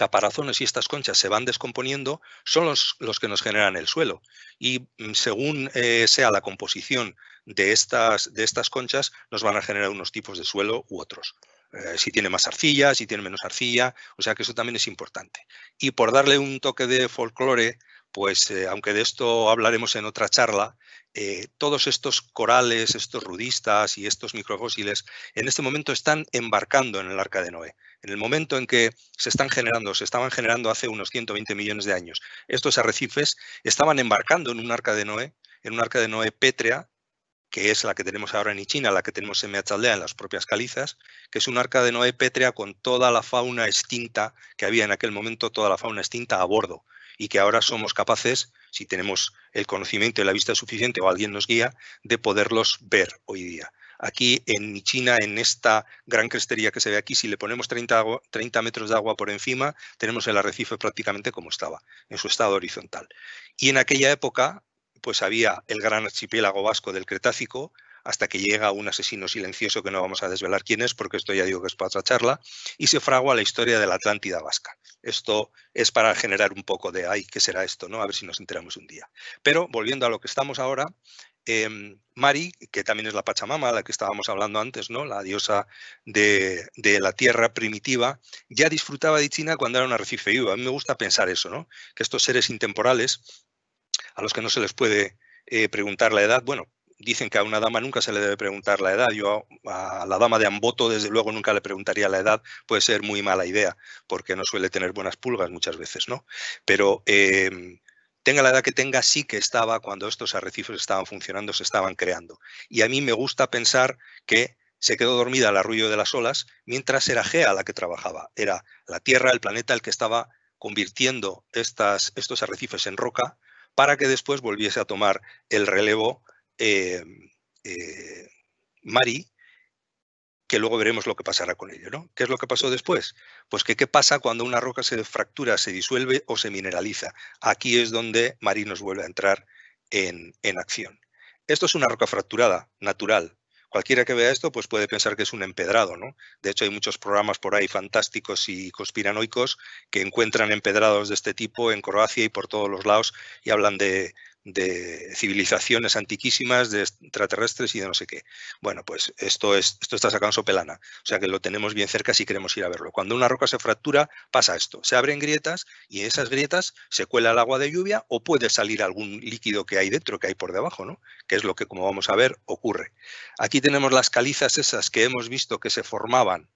caparazones y estas conchas se van descomponiendo, son los, que nos generan el suelo. Y mm, según eh, sea la composición de estas, de estas conchas, nos van a generar unos tipos de suelo u otros. Eh, si tiene más arcilla, si tiene menos arcilla, o sea que eso también es importante. Y por darle un toque de folclore pues eh, aunque de esto hablaremos en otra charla, eh, todos estos corales, estos rudistas y estos microfósiles en este momento están embarcando en el arca de Noé. En el momento en que se están generando, se estaban generando hace unos 120 millones de años, estos arrecifes estaban embarcando en un arca de Noé, en un arca de Noé pétrea, que es la que tenemos ahora en China, la que tenemos en Meachaldea, en las propias calizas, que es un arca de Noé pétrea con toda la fauna extinta que había en aquel momento, toda la fauna extinta a bordo y que ahora somos capaces, si tenemos el conocimiento y la vista suficiente o alguien nos guía, de poderlos ver hoy día. Aquí en China, en esta gran crestería que se ve aquí, si le ponemos 30, 30 metros de agua por encima, tenemos el arrecife prácticamente como estaba, en su estado horizontal. Y en aquella época, pues había el gran archipiélago vasco del Cretácico, hasta que llega un asesino silencioso que no vamos a desvelar quién es, porque esto ya digo que es para otra charla, y se fragua la historia de la Atlántida vasca. Esto es para generar un poco de, ay, ¿qué será esto? ¿no? A ver si nos enteramos un día. Pero volviendo a lo que estamos ahora, em, Mari, que también es la Pachamama, la que estábamos hablando antes, ¿no? la diosa de, la tierra primitiva, ya disfrutaba de China cuando era un arrecife vivo. A mí me gusta pensar eso, ¿no? que estos seres intemporales, a los que no se les puede eh, preguntar la edad, bueno, dicen que a una dama nunca se le debe preguntar la edad. Yo a la dama de Amboto, desde luego, nunca le preguntaría la edad. Puede ser muy mala idea, porque no suele tener buenas pulgas muchas veces, ¿no? Pero em, tenga la edad que tenga, sí que estaba cuando estos arrecifes estaban funcionando, se estaban creando. Y a mí me gusta pensar que se quedó dormida al arrullo de las olas, mientras era Gea la que trabajaba. Era la Tierra, el planeta, el que estaba convirtiendo estos arrecifes en roca, para que después volviese a tomar el relevo eh, eh, Mari, que luego veremos lo que pasará con ello. ¿no? ¿Qué es lo que pasó después? Pues que qué pasa cuando una roca se fractura, se disuelve o se mineraliza. Aquí es donde Mari nos vuelve a entrar en, acción. Esto es una roca fracturada, natural. Cualquiera que vea esto pues puede pensar que es un empedrado. ¿no? De hecho, hay muchos programas por ahí fantásticos y conspiranoicos que encuentran empedrados de este tipo en Croacia y por todos los lados y hablan de, de civilizaciones antiquísimas, de extraterrestres y de no sé qué. Bueno, pues esto, esto está sacando sopelana, o sea que lo tenemos bien cerca si queremos ir a verlo. Cuando una roca se fractura, pasa esto, se abren grietas y en esas grietas se cuela el agua de lluvia o puede salir algún líquido que hay dentro, que hay por debajo, ¿no? que es lo que, como vamos a ver, ocurre. Aquí tenemos las calizas esas que hemos visto que se formaban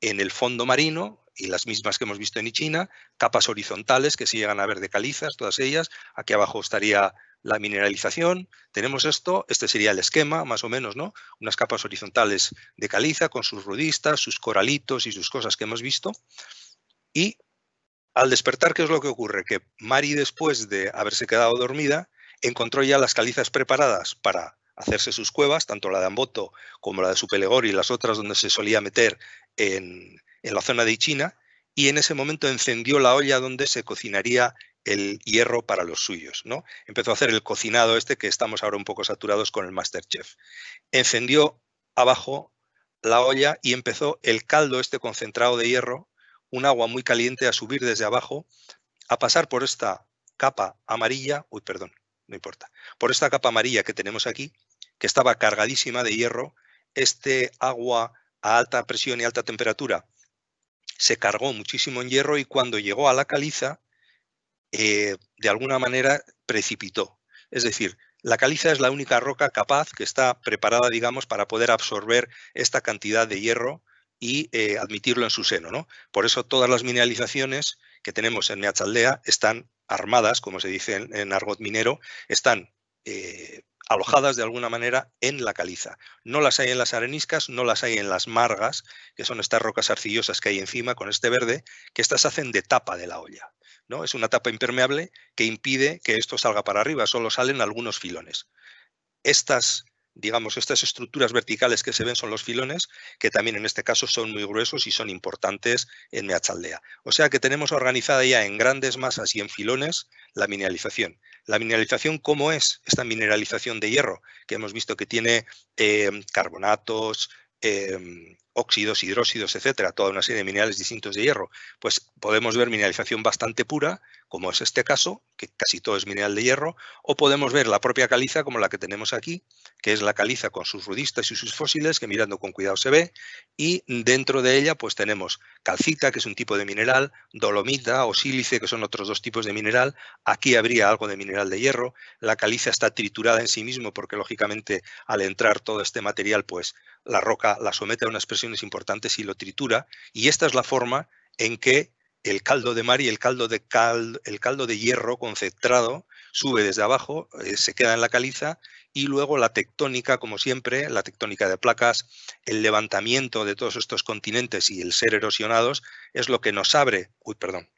en el fondo marino, y las mismas que hemos visto en China, capas horizontales que se llegan a ver de calizas, todas ellas. Aquí abajo estaría la mineralización, tenemos esto, este sería el esquema, más o menos, ¿no? Unas capas horizontales de caliza con sus rudistas, sus coralitos y sus cosas que hemos visto. Y al despertar, ¿qué es lo que ocurre? Que Mari, después de haberse quedado dormida, encontró ya las calizas preparadas para hacerse sus cuevas, tanto la de Amboto como la de Supelegor y las otras donde se solía meter en, en la zona de Ichina, y en ese momento encendió la olla donde se cocinaría el hierro para los suyos, ¿no? Empezó a hacer el cocinado este que estamos ahora un poco saturados con el Masterchef. Encendió abajo la olla y empezó el caldo este concentrado de hierro, un agua muy caliente a subir desde abajo, a pasar por esta capa amarilla, uy, perdón, no importa, por esta capa amarilla que tenemos aquí, que estaba cargadísima de hierro, este agua a alta presión y alta temperatura se cargó muchísimo en hierro y cuando llegó a la caliza eh, de alguna manera precipitó. Es decir, la caliza es la única roca capaz que está preparada, digamos, para poder absorber esta cantidad de hierro y eh, admitirlo en su seno. ¿no? Por eso todas las mineralizaciones que tenemos en Meachaldea están armadas, como se dice en, argot minero, están eh, alojadas de alguna manera en la caliza. No las hay en las areniscas, no las hay en las margas, que son estas rocas arcillosas que hay encima con este verde, que estas hacen de tapa de la olla. Es una tapa impermeable que impide que esto salga para arriba, solo salen algunos filones. Estas, digamos, estas estructuras verticales que se ven son los filones, que también en este caso son muy gruesos y son importantes en Meachaldea. O sea que tenemos organizada ya en grandes masas y en filones la mineralización. La mineralización, ¿cómo es esta mineralización de hierro? Que hemos visto que tiene eh, carbonatos, eh, óxidos, hidróxidos, etcétera, toda una serie de minerales distintos de hierro, pues podemos ver mineralización bastante pura como es este caso, que casi todo es mineral de hierro, o podemos ver la propia caliza como la que tenemos aquí, que es la caliza con sus rudistas y sus fósiles, que mirando con cuidado se ve, y dentro de ella pues tenemos calcita, que es un tipo de mineral, dolomita o sílice, que son otros dos tipos de mineral, aquí habría algo de mineral de hierro, la caliza está triturada en sí mismo porque lógicamente al entrar todo este material pues la roca la somete a unas presiones importantes y lo tritura, y esta es la forma en que el caldo de mar y el caldo de, cal, el caldo de hierro concentrado sube desde abajo, eh, se queda en la caliza y luego la tectónica, como siempre, la tectónica de placas, el levantamiento de todos estos continentes y el ser erosionados es lo que nos abre, perdón,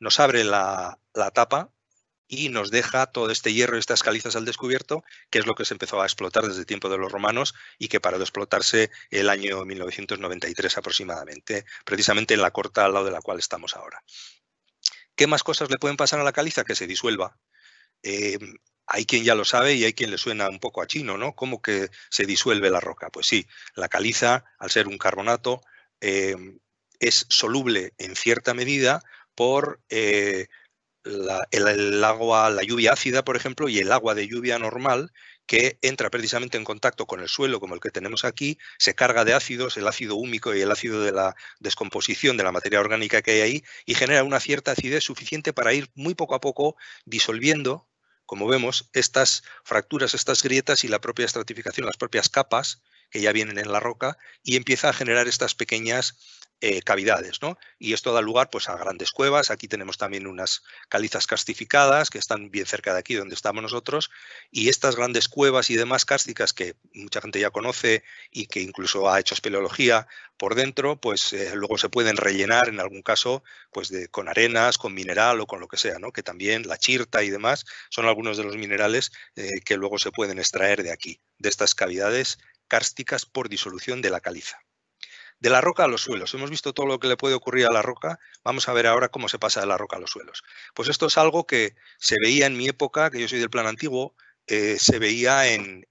nos abre la, la tapa y nos deja todo este hierro y estas calizas al descubierto, que es lo que se empezó a explotar desde el tiempo de los romanos y que paró de explotarse el año 1993 aproximadamente, precisamente en la corta al lado de la cual estamos ahora. ¿Qué más cosas le pueden pasar a la caliza? Que se disuelva. Em, hay quien ya lo sabe y hay quien le suena un poco a chino, ¿no? ¿Cómo que se disuelve la roca? Pues sí, la caliza, al ser un carbonato, em, es soluble en cierta medida por eh, la, el, agua, la lluvia ácida, por ejemplo, y el agua de lluvia normal que entra precisamente en contacto con el suelo, como el que tenemos aquí, se carga de ácidos, el ácido húmico y el ácido de la descomposición de la materia orgánica que hay ahí, y genera una cierta acidez suficiente para ir muy poco a poco disolviendo, como vemos, estas fracturas, estas grietas y la propia estratificación, las propias capas que ya vienen en la roca, y empieza a generar estas pequeñas eh, cavidades, ¿no? Y esto da lugar pues, a grandes cuevas. Aquí tenemos también unas calizas castificadas que están bien cerca de aquí donde estamos nosotros. Y estas grandes cuevas y demás cársticas que mucha gente ya conoce y que incluso ha hecho espeleología por dentro, pues eh, luego se pueden rellenar en algún caso pues, de, con arenas, con mineral o con lo que sea, ¿no? Que también la chirta y demás son algunos de los minerales eh, que luego se pueden extraer de aquí, de estas cavidades kársticas por disolución de la caliza de la roca a los suelos. Hemos visto todo lo que le puede ocurrir a la roca, vamos a ver ahora cómo se pasa de la roca a los suelos. Pues esto es algo que se veía en mi época, que yo soy del plan antiguo, eh, se veía en,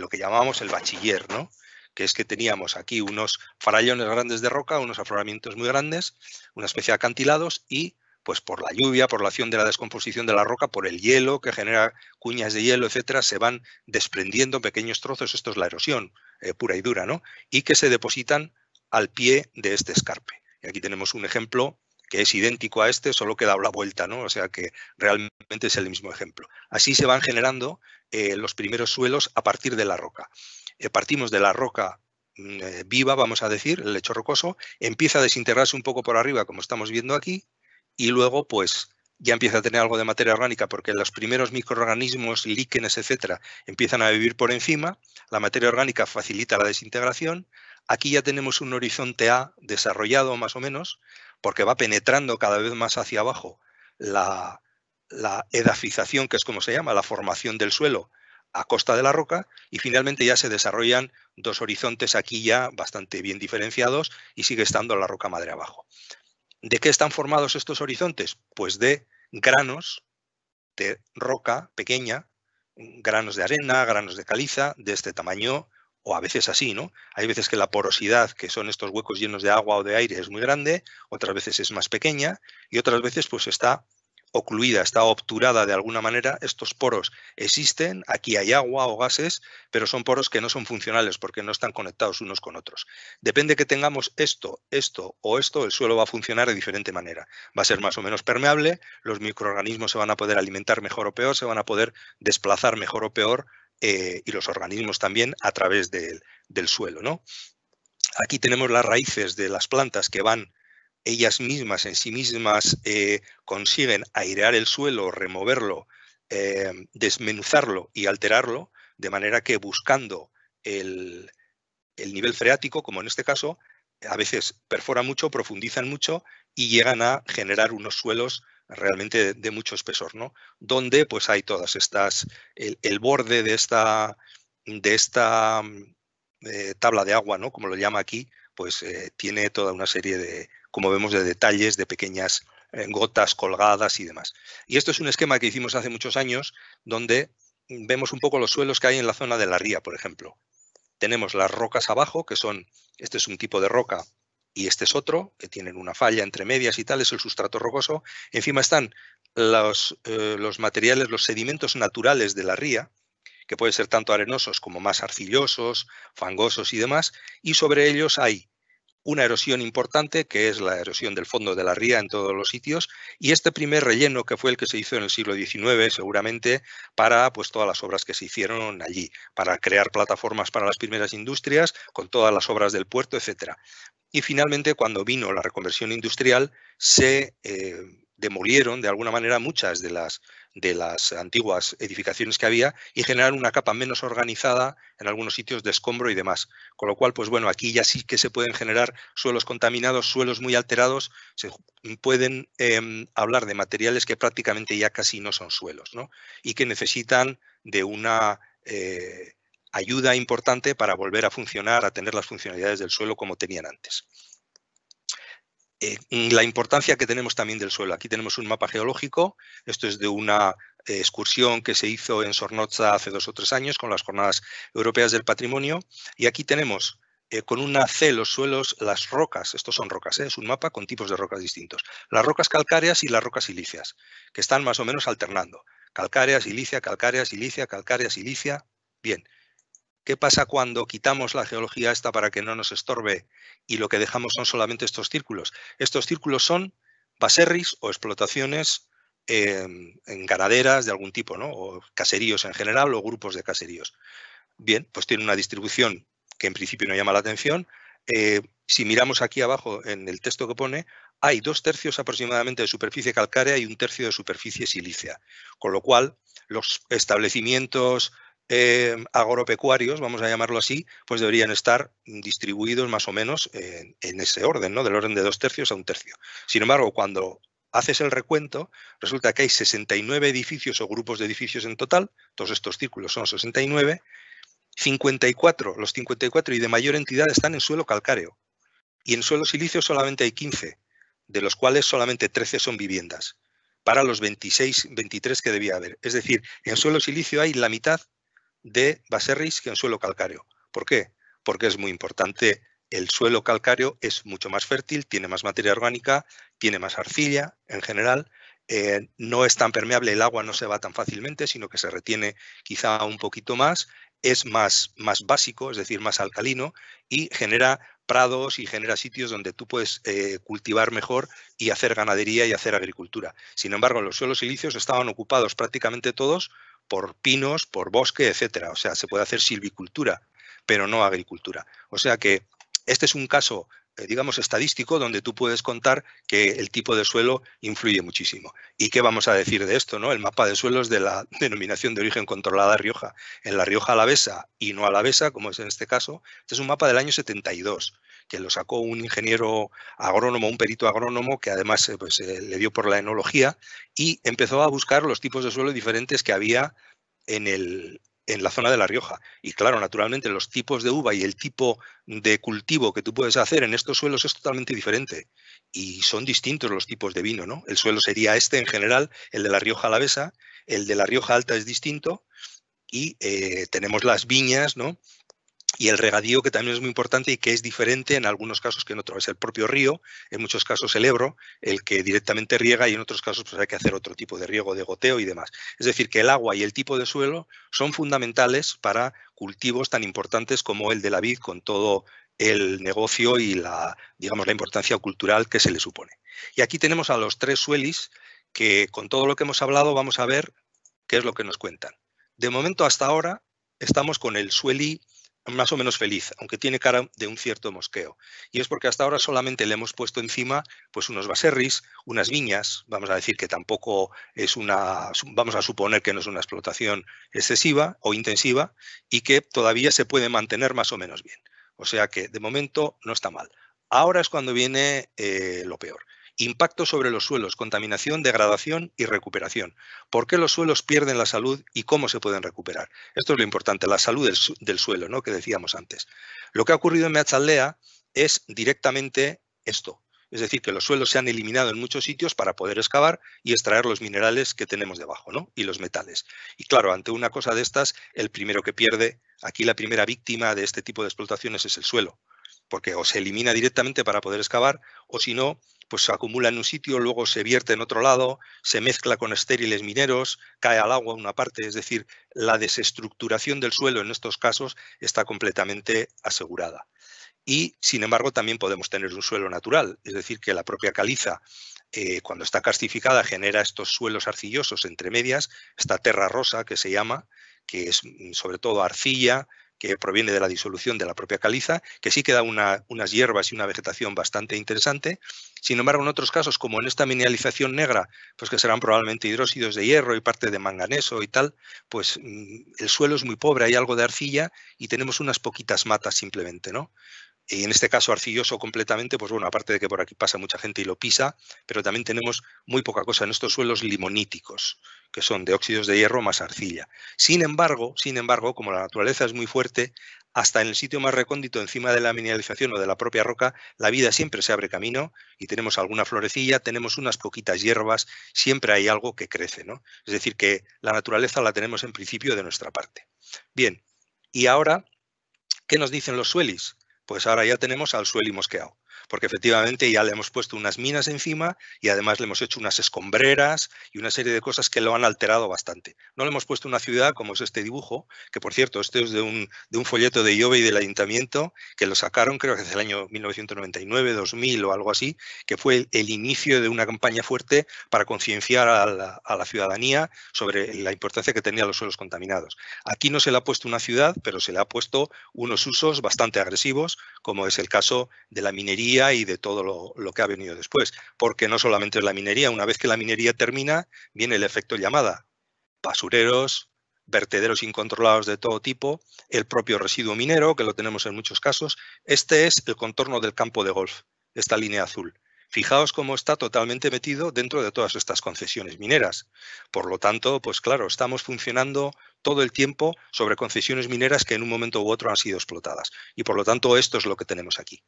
lo que llamábamos el bachiller, ¿no? que es que teníamos aquí unos farallones grandes de roca, unos afloramientos muy grandes, una especie de acantilados y pues por la lluvia, por la acción de la descomposición de la roca, por el hielo que genera cuñas de hielo, etcétera, se van desprendiendo pequeños trozos, esto es la erosión eh, pura y dura, ¿no? Y que se depositan al pie de este escarpe. Y aquí tenemos un ejemplo que es idéntico a este, solo que da la vuelta, ¿no? O sea que realmente es el mismo ejemplo. Así se van generando eh, los primeros suelos a partir de la roca. Eh, partimos de la roca mm, eh, viva, vamos a decir, el lecho rocoso, empieza a desintegrarse un poco por arriba, como estamos viendo aquí, y luego pues ya empieza a tener algo de materia orgánica porque los primeros microorganismos, líquenes, etcétera, empiezan a vivir por encima, la materia orgánica facilita la desintegración, Aquí ya tenemos un horizonte A desarrollado más o menos, porque va penetrando cada vez más hacia abajo la, edafización, que es como se llama, la formación del suelo a costa de la roca, y finalmente ya se desarrollan dos horizontes aquí ya bastante bien diferenciados y sigue estando la roca madre abajo. ¿De qué están formados estos horizontes? Pues de granos de roca pequeña, granos de arena, granos de caliza de este tamaño, o a veces así, ¿no? Hay veces que la porosidad, que son estos huecos llenos de agua o de aire, es muy grande, otras veces es más pequeña y otras veces pues está ocluida, está obturada de alguna manera. Estos poros existen, aquí hay agua o gases, pero son poros que no son funcionales porque no están conectados unos con otros. Depende que tengamos esto, esto o esto, el suelo va a funcionar de diferente manera. Va a ser más o menos permeable, los microorganismos se van a poder alimentar mejor o peor, se van a poder desplazar mejor o peor eh, y los organismos también a través del suelo. ¿no? Aquí tenemos las raíces de las plantas que van ellas mismas, en sí mismas, eh, consiguen airear el suelo, removerlo, eh, desmenuzarlo y alterarlo, de manera que buscando el, el nivel freático, como en este caso, a veces perforan mucho, profundizan mucho y llegan a generar unos suelos realmente de, mucho espesor, ¿no? Donde pues hay todas estas, el, borde de esta, de esta mm, eh, tabla de agua, ¿no? Como lo llama aquí, pues eh, tiene toda una serie de, como vemos, de detalles, de pequeñas eh, gotas colgadas y demás. Y esto es un esquema que hicimos hace muchos años donde mm, vemos un poco los suelos que hay en la zona de la ría, por ejemplo. Tenemos las rocas abajo, que son, este es un tipo de roca y este es otro, que tienen una falla entre medias y tal, es el sustrato rocoso. Encima están los, eh, los materiales, los sedimentos naturales de la ría, que pueden ser tanto arenosos como más arcillosos, fangosos y demás, y sobre ellos hay una erosión importante, que es la erosión del fondo de la ría en todos los sitios, y este primer relleno que fue el que se hizo en el siglo XIX, seguramente, para pues, todas las obras que se hicieron allí, para crear plataformas para las primeras industrias, con todas las obras del puerto, etc. Y finalmente, cuando vino la reconversión industrial, se eh, demolieron de alguna manera muchas de las, de las antiguas edificaciones que había y generaron una capa menos organizada en algunos sitios de escombro y demás. Con lo cual, pues bueno, aquí ya sí que se pueden generar suelos contaminados, suelos muy alterados, se pueden em, hablar de materiales que prácticamente ya casi no son suelos y que necesitan de una... Eh, ayuda importante para volver a funcionar, a tener las funcionalidades del suelo como tenían antes. Eh, la importancia que tenemos también del suelo. Aquí tenemos un mapa geológico, esto es de una eh, excursión que se hizo en Sornoza hace dos o tres años con las Jornadas Europeas del Patrimonio, y aquí tenemos eh, con una C los suelos, las rocas, estos son rocas, es un mapa con tipos de rocas distintos, las rocas calcáreas y las rocas silicias, que están más o menos alternando, calcáreas, silicia, calcáreas, silicia, calcáreas, silicia, bien. ¿Qué pasa cuando quitamos la geología esta para que no nos estorbe y lo que dejamos son solamente estos círculos? Estos círculos son baserris o explotaciones em, en ganaderas de algún tipo, ¿no? o caseríos en general o grupos de caseríos. Bien, pues tiene una distribución que en principio no llama la atención. Eh, si miramos aquí abajo en el texto que pone, hay dos tercios aproximadamente de superficie calcárea y un tercio de superficie silícea, con lo cual los establecimientos eh, agropecuarios, vamos a llamarlo así, pues deberían estar distribuidos más o menos en, ese orden, ¿no? Del orden de dos tercios a un tercio. Sin embargo, cuando haces el recuento, resulta que hay 69 edificios o grupos de edificios en total, todos estos círculos son 69, 54, los 54 y de mayor entidad están en suelo calcáreo y en suelo silicio solamente hay 15, de los cuales solamente 13 son viviendas, para los 26, 23 que debía haber. Es decir, en suelo silicio hay la mitad de baserris que en suelo calcáreo. ¿Por qué? Porque es muy importante. El suelo calcáreo es mucho más fértil, tiene más materia orgánica, tiene más arcilla en general, eh, no es tan permeable, el agua no se va tan fácilmente, sino que se retiene quizá un poquito más, es más, más básico, es decir, más alcalino y genera prados y genera sitios donde tú puedes eh, cultivar mejor y hacer ganadería y hacer agricultura. Sin embargo, los suelos silicios estaban ocupados prácticamente todos por pinos, por bosque, etcétera. O sea, se puede hacer silvicultura, pero no agricultura. O sea que este es un caso eh, digamos, estadístico donde tú puedes contar que el tipo de suelo influye muchísimo. ¿Y qué vamos a decir de esto? No? El mapa de suelos de la denominación de origen controlada Rioja. En la Rioja alavesa y no alavesa, como es en este caso, este es un mapa del año 72, que lo sacó un ingeniero agrónomo, un perito agrónomo, que además eh, pues, eh, le dio por la enología y empezó a buscar los tipos de suelo diferentes que había en el, en la zona de La Rioja. Y claro, naturalmente los tipos de uva y el tipo de cultivo que tú puedes hacer en estos suelos es totalmente diferente. Y son distintos los tipos de vino, ¿no? El suelo sería este en general, el de La Rioja alavesa, el de La Rioja alta es distinto y eh, tenemos las viñas, ¿no? y el regadío, que también es muy importante y que es diferente en algunos casos que en otros. Es el propio río, en muchos casos el Ebro, el que directamente riega y en otros casos pues, hay que hacer otro tipo de riego, de goteo y demás. Es decir, que el agua y el tipo de suelo son fundamentales para cultivos tan importantes como el de la vid, con todo el negocio y la, digamos, la importancia cultural que se le supone. Y aquí tenemos a los tres suelis que con todo lo que hemos hablado vamos a ver qué es lo que nos cuentan. De momento hasta ahora estamos con el sueli más o menos feliz, aunque tiene cara de un cierto mosqueo. Y es porque hasta ahora solamente le hemos puesto encima pues unos baserris, unas viñas, vamos a decir que tampoco es una, vamos a suponer que no es una explotación excesiva o intensiva y que todavía se puede mantener más o menos bien. O sea que de momento no está mal. Ahora es cuando viene eh, lo peor. Impacto sobre los suelos, contaminación, degradación y recuperación. ¿Por qué los suelos pierden la salud y cómo se pueden recuperar? Esto es lo importante, la salud del, suelo, ¿no? que decíamos antes. Lo que ha ocurrido en Meachaldea es directamente esto. Es decir, que los suelos se han eliminado en muchos sitios para poder excavar y extraer los minerales que tenemos debajo ¿no? y los metales. Y claro, ante una cosa de estas, el primero que pierde, aquí la primera víctima de este tipo de explotaciones es el suelo, porque o se elimina directamente para poder excavar o si no, pues se acumula en un sitio, luego se vierte en otro lado, se mezcla con estériles mineros, cae al agua una parte, es decir, la desestructuración del suelo en estos casos está completamente asegurada. Y, sin embargo, también podemos tener un suelo natural, es decir, que la propia caliza, eh, cuando está calcificada, genera estos suelos arcillosos entre medias, esta terra rosa que se llama, que es mm, sobre todo arcilla, que proviene de la disolución de la propia caliza, que sí queda unas hierbas y una vegetación bastante interesante. Sin embargo, en otros casos, como en esta mineralización negra, pues que serán probablemente hidróxidos de hierro y parte de manganeso y tal, pues mm, el suelo es muy pobre, hay algo de arcilla y tenemos unas poquitas matas simplemente, ¿no? y en este caso arcilloso completamente, pues bueno, aparte de que por aquí pasa mucha gente y lo pisa, pero también tenemos muy poca cosa en estos suelos limoníticos, que son de óxidos de hierro más arcilla. Sin embargo, sin embargo, como la naturaleza es muy fuerte, hasta en el sitio más recóndito, encima de la mineralización o de la propia roca, la vida siempre se abre camino y tenemos alguna florecilla, tenemos unas poquitas hierbas, siempre hay algo que crece. ¿no? Es decir, que la naturaleza la tenemos en principio de nuestra parte. Bien, y ahora, ¿qué nos dicen los suelis? Pues ahora ya tenemos al sueli mosqueado porque efectivamente ya le hemos puesto unas minas encima y además le hemos hecho unas escombreras y una serie de cosas que lo han alterado bastante. No le hemos puesto una ciudad como es este dibujo, que por cierto, este es de un, de un folleto de Iove y del ayuntamiento que lo sacaron creo que desde el año 1999, 2000 o algo así, que fue el, inicio de una campaña fuerte para concienciar a la, a la ciudadanía sobre la importancia que tenían los suelos contaminados. Aquí no se le ha puesto una ciudad, pero se le ha puesto unos usos bastante agresivos, como es el caso de la minería, y de todo lo, lo, que ha venido después. Porque no solamente es la minería, una vez que la minería termina, viene el efecto llamada. Basureros, vertederos incontrolados de todo tipo, el propio residuo minero, que lo tenemos en muchos casos. Este es el contorno del campo de golf, esta línea azul. Fijaos cómo está totalmente metido dentro de todas estas concesiones mineras. Por lo tanto, pues claro, estamos funcionando todo el tiempo sobre concesiones mineras que en un momento u otro han sido explotadas. Y por lo tanto, esto es lo que tenemos aquí.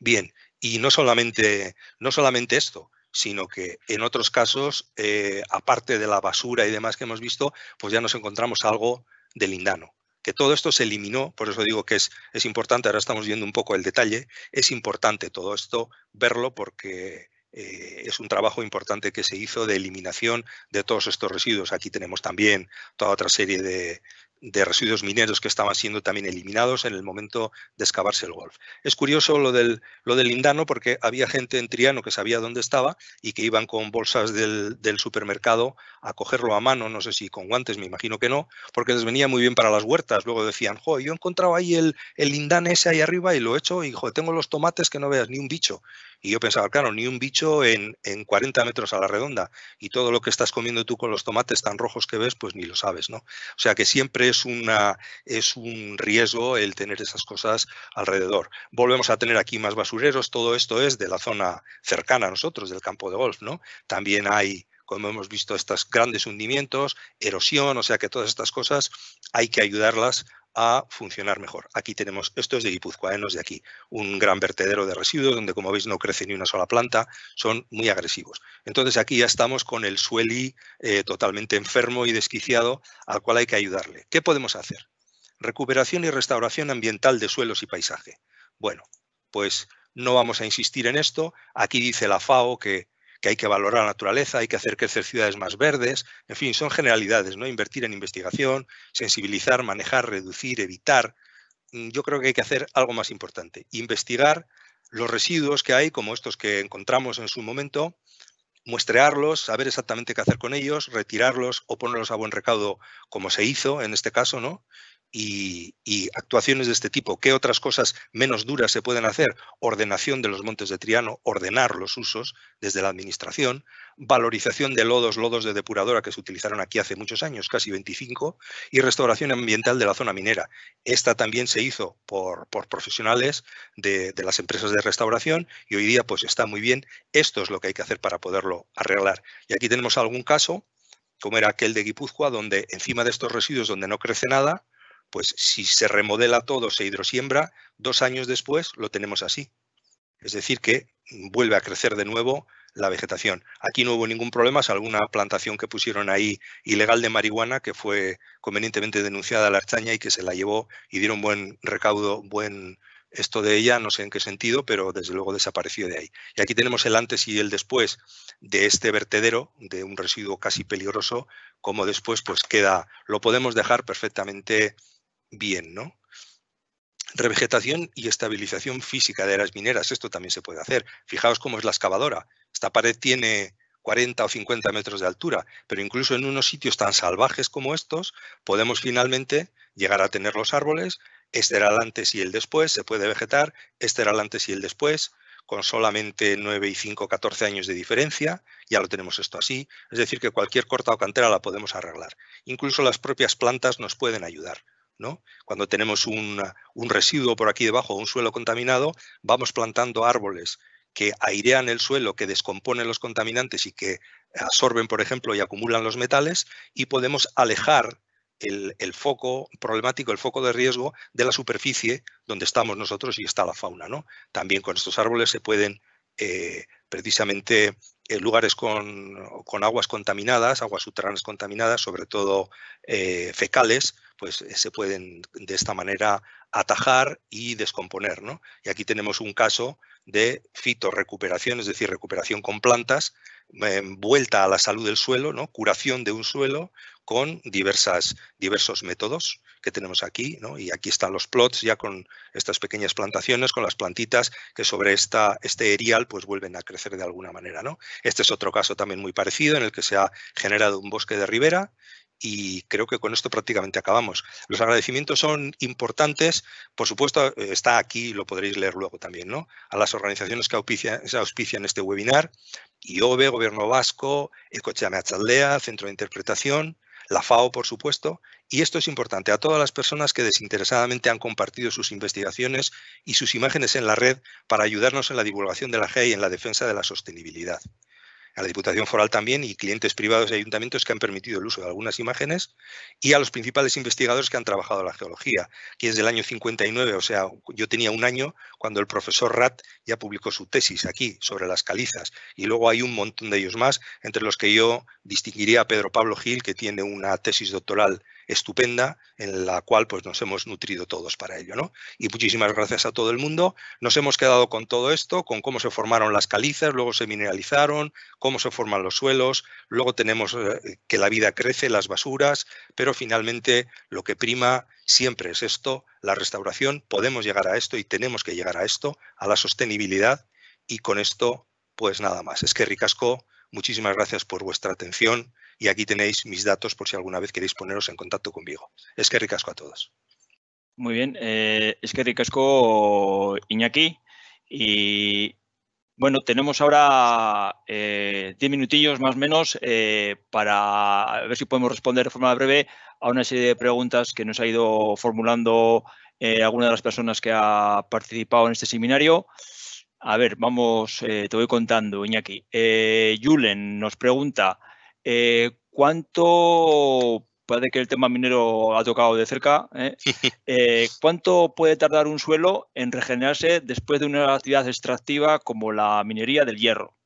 Bien, y no solamente, no solamente esto, sino que en otros casos, eh, aparte de la basura y demás que hemos visto, pues ya nos encontramos algo de lindano. Que todo esto se eliminó, por eso digo que es, es importante, ahora estamos viendo un poco el detalle, es importante todo esto verlo porque eh, es un trabajo importante que se hizo de eliminación de todos estos residuos. Aquí tenemos también toda otra serie de, de residuos mineros que estaban siendo también eliminados en el momento de excavarse el golf. Es curioso lo del, lo del Lindano porque había gente en Triano que sabía dónde estaba y que iban con bolsas del, supermercado a cogerlo a mano, no sé si con guantes, me imagino que no, porque les venía muy bien para las huertas. Luego decían, jo, yo he encontrado ahí el, el ese ahí arriba y lo he hecho y tengo los tomates que no veas ni un bicho. Y yo pensaba, claro, ni un bicho en, en 40 metros a la redonda y todo lo que estás comiendo tú con los tomates tan rojos que ves, pues ni lo sabes, ¿no? O sea que siempre es, una, es un riesgo el tener esas cosas alrededor. Volvemos a tener aquí más basureros, todo esto es de la zona cercana a nosotros, del campo de golf, ¿no? También hay, como hemos visto, estos grandes hundimientos, erosión, o sea que todas estas cosas hay que ayudarlas a funcionar mejor. Aquí tenemos, esto es de Guipúzcoa, ¿eh? de aquí, un gran vertedero de residuos donde como veis no crece ni una sola planta, son muy agresivos. Entonces aquí ya estamos con el sueli eh, totalmente enfermo y desquiciado al cual hay que ayudarle. ¿Qué podemos hacer? Recuperación y restauración ambiental de suelos y paisaje. Bueno, pues no vamos a insistir en esto. Aquí dice la FAO que que hay que valorar la naturaleza, hay que hacer crecer ciudades más verdes, en fin, son generalidades, ¿no? Invertir en investigación, sensibilizar, manejar, reducir, evitar. Mm, yo creo que hay que hacer algo más importante, investigar los residuos que hay, como estos que encontramos en su momento, muestrearlos, saber exactamente qué hacer con ellos, retirarlos o ponerlos a buen recaudo, como se hizo en este caso, ¿no? y, actuaciones de este tipo. ¿Qué otras cosas menos duras se pueden hacer? Ordenación de los montes de Triano, ordenar los usos desde la administración, valorización de lodos, lodos de depuradora que se utilizaron aquí hace muchos años, casi 25, y restauración ambiental de la zona minera. Esta también se hizo por, profesionales de, de, las empresas de restauración y hoy día pues está muy bien. Esto es lo que hay que hacer para poderlo arreglar. Y aquí tenemos algún caso, como era aquel de Guipúzcoa, donde encima de estos residuos donde no crece nada, pues si se remodela todo, se hidrosiembra, dos años después lo tenemos así. Es decir, que vuelve a crecer de nuevo la vegetación. Aquí no hubo ningún problema, es alguna plantación que pusieron ahí ilegal de marihuana que fue convenientemente denunciada a la archaña y que se la llevó y dieron buen recaudo, buen esto de ella, no sé en qué sentido, pero desde luego desapareció de ahí. Y aquí tenemos el antes y el después de este vertedero, de un residuo casi peligroso, como después pues queda, lo podemos dejar perfectamente bien, ¿no? Revegetación y estabilización física de las mineras, esto también se puede hacer. Fijaos cómo es la excavadora. Esta pared tiene 40 o 50 metros de altura, pero incluso en unos sitios tan salvajes como estos podemos finalmente llegar a tener los árboles. Este era el antes y el después, se puede vegetar. Este era el antes y el después, con solamente 9 y 5, 14 años de diferencia. Ya lo tenemos esto así. Es decir, que cualquier corta o cantera la podemos arreglar. Incluso las propias plantas nos pueden ayudar. Cuando tenemos un, residuo por aquí debajo, un suelo contaminado, vamos plantando árboles que airean el suelo, que descomponen los contaminantes y que absorben, por ejemplo, y acumulan los metales, y podemos alejar el, foco problemático, el foco de riesgo de la superficie donde estamos nosotros y está la fauna. También con estos árboles se pueden eh, precisamente en lugares con, aguas contaminadas, aguas subterráneas contaminadas, sobre todo eh, fecales, pues eh, se pueden de esta manera atajar y descomponer. ¿no? Y aquí tenemos un caso de recuperación, es decir, recuperación con plantas, eh, vuelta a la salud del suelo, ¿no? curación de un suelo con diversos métodos que tenemos aquí. Y aquí están los plots ya con estas pequeñas plantaciones, con las plantitas que sobre esta, este erial pues, vuelven a crecer de alguna manera. ¿no? Este es otro caso también muy parecido en el que se ha generado un bosque de ribera y creo que con esto prácticamente acabamos. Los agradecimientos son importantes, por supuesto, eh, está aquí, lo podréis leer luego también, ¿no? A las organizaciones que auspician, auspician este webinar, IOBE, Gobierno Vasco, Ecochame Centro de Interpretación, la FAO, por supuesto, y esto es importante, a todas las personas que desinteresadamente han compartido sus investigaciones y sus imágenes en la red para ayudarnos en la divulgación de la GEI y en la defensa de la sostenibilidad a la Diputación Foral también y clientes privados y ayuntamientos que han permitido el uso de algunas imágenes y a los principales investigadores que han trabajado la geología, que es del año 59, o sea, yo tenía un año cuando el profesor Rat ya publicó su tesis aquí sobre las calizas y luego hay un montón de ellos más, entre los que yo distinguiría a Pedro Pablo Gil, que tiene una tesis doctoral estupenda en la cual pues, nos hemos nutrido todos para ello. Y muchísimas gracias a todo el mundo. Nos hemos quedado con todo esto, con cómo se formaron las calizas, luego se mineralizaron, cómo se forman los suelos, luego tenemos eh, que la vida crece, las basuras, pero finalmente lo que prima siempre es esto, la restauración. Podemos llegar a esto y tenemos que llegar a esto, a la sostenibilidad y con esto pues nada más. Es que Ricasco, muchísimas gracias por vuestra atención y aquí tenéis mis datos por si alguna vez queréis poneros en contacto conmigo. Es que ricasco a todos. Muy bien, eh, es que ricasco Iñaki y bueno, tenemos ahora 10 eh, minutillos más o menos eh, para ver si podemos responder de forma breve a una serie de preguntas que nos ha ido formulando alguna de las personas que ha participado en este seminario. A ver, vamos, te voy contando, Iñaki. Julen nos pregunta, eh, ¿cuánto, que el tema minero ha tocado de cerca, eh? eh, cuánto puede tardar un suelo en regenerarse después de una actividad extractiva como la minería del hierro?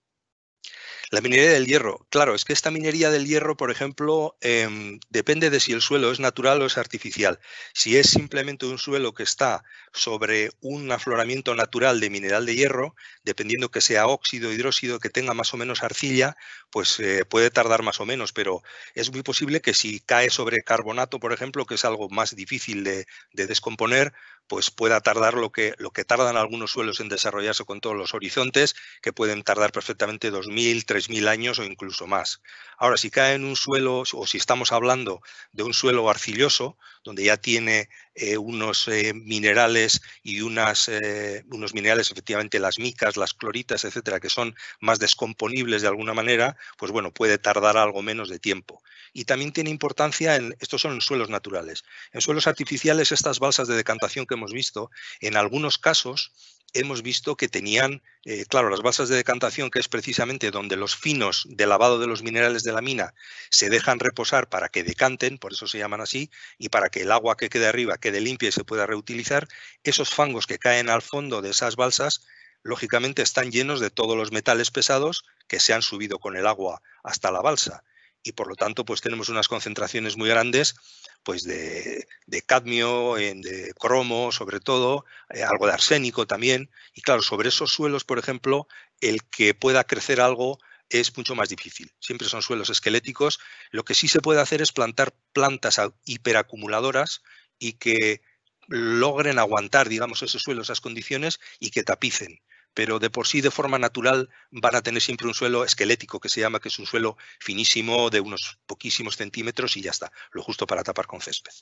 La minería del hierro. Claro, es que esta minería del hierro, por ejemplo, em, depende de si el suelo es natural o es artificial. Si es simplemente un suelo que está sobre un afloramiento natural de mineral de hierro, dependiendo que sea óxido, hidróxido, que tenga más o menos arcilla, pues eh, puede tardar más o menos, pero es muy posible que si cae sobre carbonato, por ejemplo, que es algo más difícil de descomponer, pues pueda tardar lo que, lo que tardan algunos suelos en desarrollarse con todos los horizontes, que pueden tardar perfectamente 2.000, 3.000 años o incluso más. Ahora, si cae en un suelo, o si estamos hablando de un suelo arcilloso, donde ya tiene eh, unos eh, minerales y eh, unos minerales, efectivamente las micas, las cloritas, etcétera, que son más descomponibles de alguna manera, pues bueno, puede tardar algo menos de tiempo. Y también tiene importancia, en, estos son en suelos naturales. En suelos artificiales, estas balsas de decantación que hemos visto, en algunos casos hemos visto que tenían, eh, claro, las balsas de decantación, que es precisamente donde los finos de lavado de los minerales de la mina se dejan reposar para que decanten, por eso se llaman así, y para que el agua que quede arriba quede limpia y se pueda reutilizar, esos fangos que caen al fondo de esas balsas, lógicamente están llenos de todos los metales pesados que se han subido con el agua hasta la balsa y por lo tanto pues tenemos unas concentraciones muy grandes pues de, de cadmio, de cromo sobre todo, eh, algo de arsénico también y claro, sobre esos suelos por ejemplo el que pueda crecer algo es mucho más difícil. Siempre son suelos esqueléticos. Lo que sí se puede hacer es plantar plantas hiperacumuladoras y que logren aguantar, digamos, ese suelo, esas condiciones y que tapicen pero de por sí, de forma natural, van a tener siempre un suelo esquelético, que se llama, que es un suelo finísimo de unos poquísimos centímetros y ya está, lo justo para tapar con césped.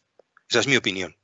Esa es mi opinión.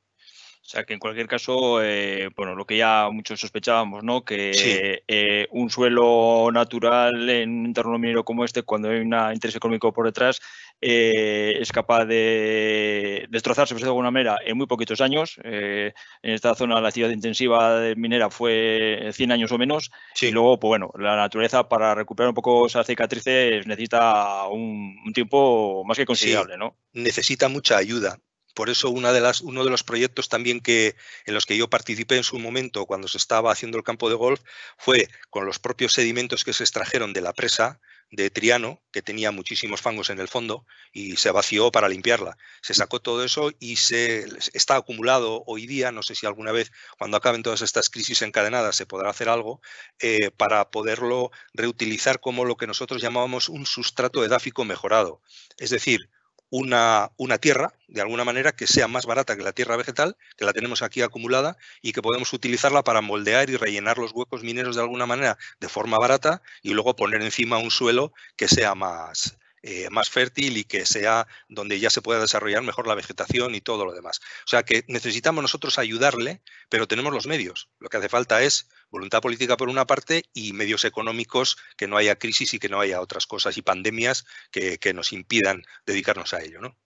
O sea que en cualquier caso, eh, bueno, lo que ya muchos sospechábamos, ¿no? Que eh, un suelo natural en un terreno minero como este, cuando hay un interés económico por detrás, eh, es capaz de destrozarse, de alguna manera, en muy poquitos años. Eh, en esta zona la actividad intensiva minera fue 100 años o menos. Y luego, pues bueno, la naturaleza para recuperar un poco esas cicatrices necesita un, tiempo más que considerable, ¿no? Necesita mucha ayuda. Por eso una de las, uno de los proyectos también que, en los que yo participé en su momento cuando se estaba haciendo el campo de golf fue con los propios sedimentos que se extrajeron de la presa, de Triano, que tenía muchísimos fangos en el fondo, y se vació para limpiarla. Se sacó todo eso y se está acumulado hoy día, no sé si alguna vez, cuando acaben todas estas crisis encadenadas, se podrá hacer algo eh, para poderlo reutilizar como lo que nosotros llamábamos un sustrato edáfico mejorado. Es decir, una, tierra, de alguna manera, que sea más barata que la tierra vegetal, que la tenemos aquí acumulada y que podemos utilizarla para moldear y rellenar los huecos mineros de alguna manera de forma barata y luego poner encima un suelo que sea más, eh, más fértil y que sea donde ya se pueda desarrollar mejor la vegetación y todo lo demás. O sea que necesitamos nosotros ayudarle, pero tenemos los medios. Lo que hace falta es Voluntad política por una parte y medios económicos, que no haya crisis y que no haya otras cosas y pandemias que, nos impidan dedicarnos a ello. ¿no?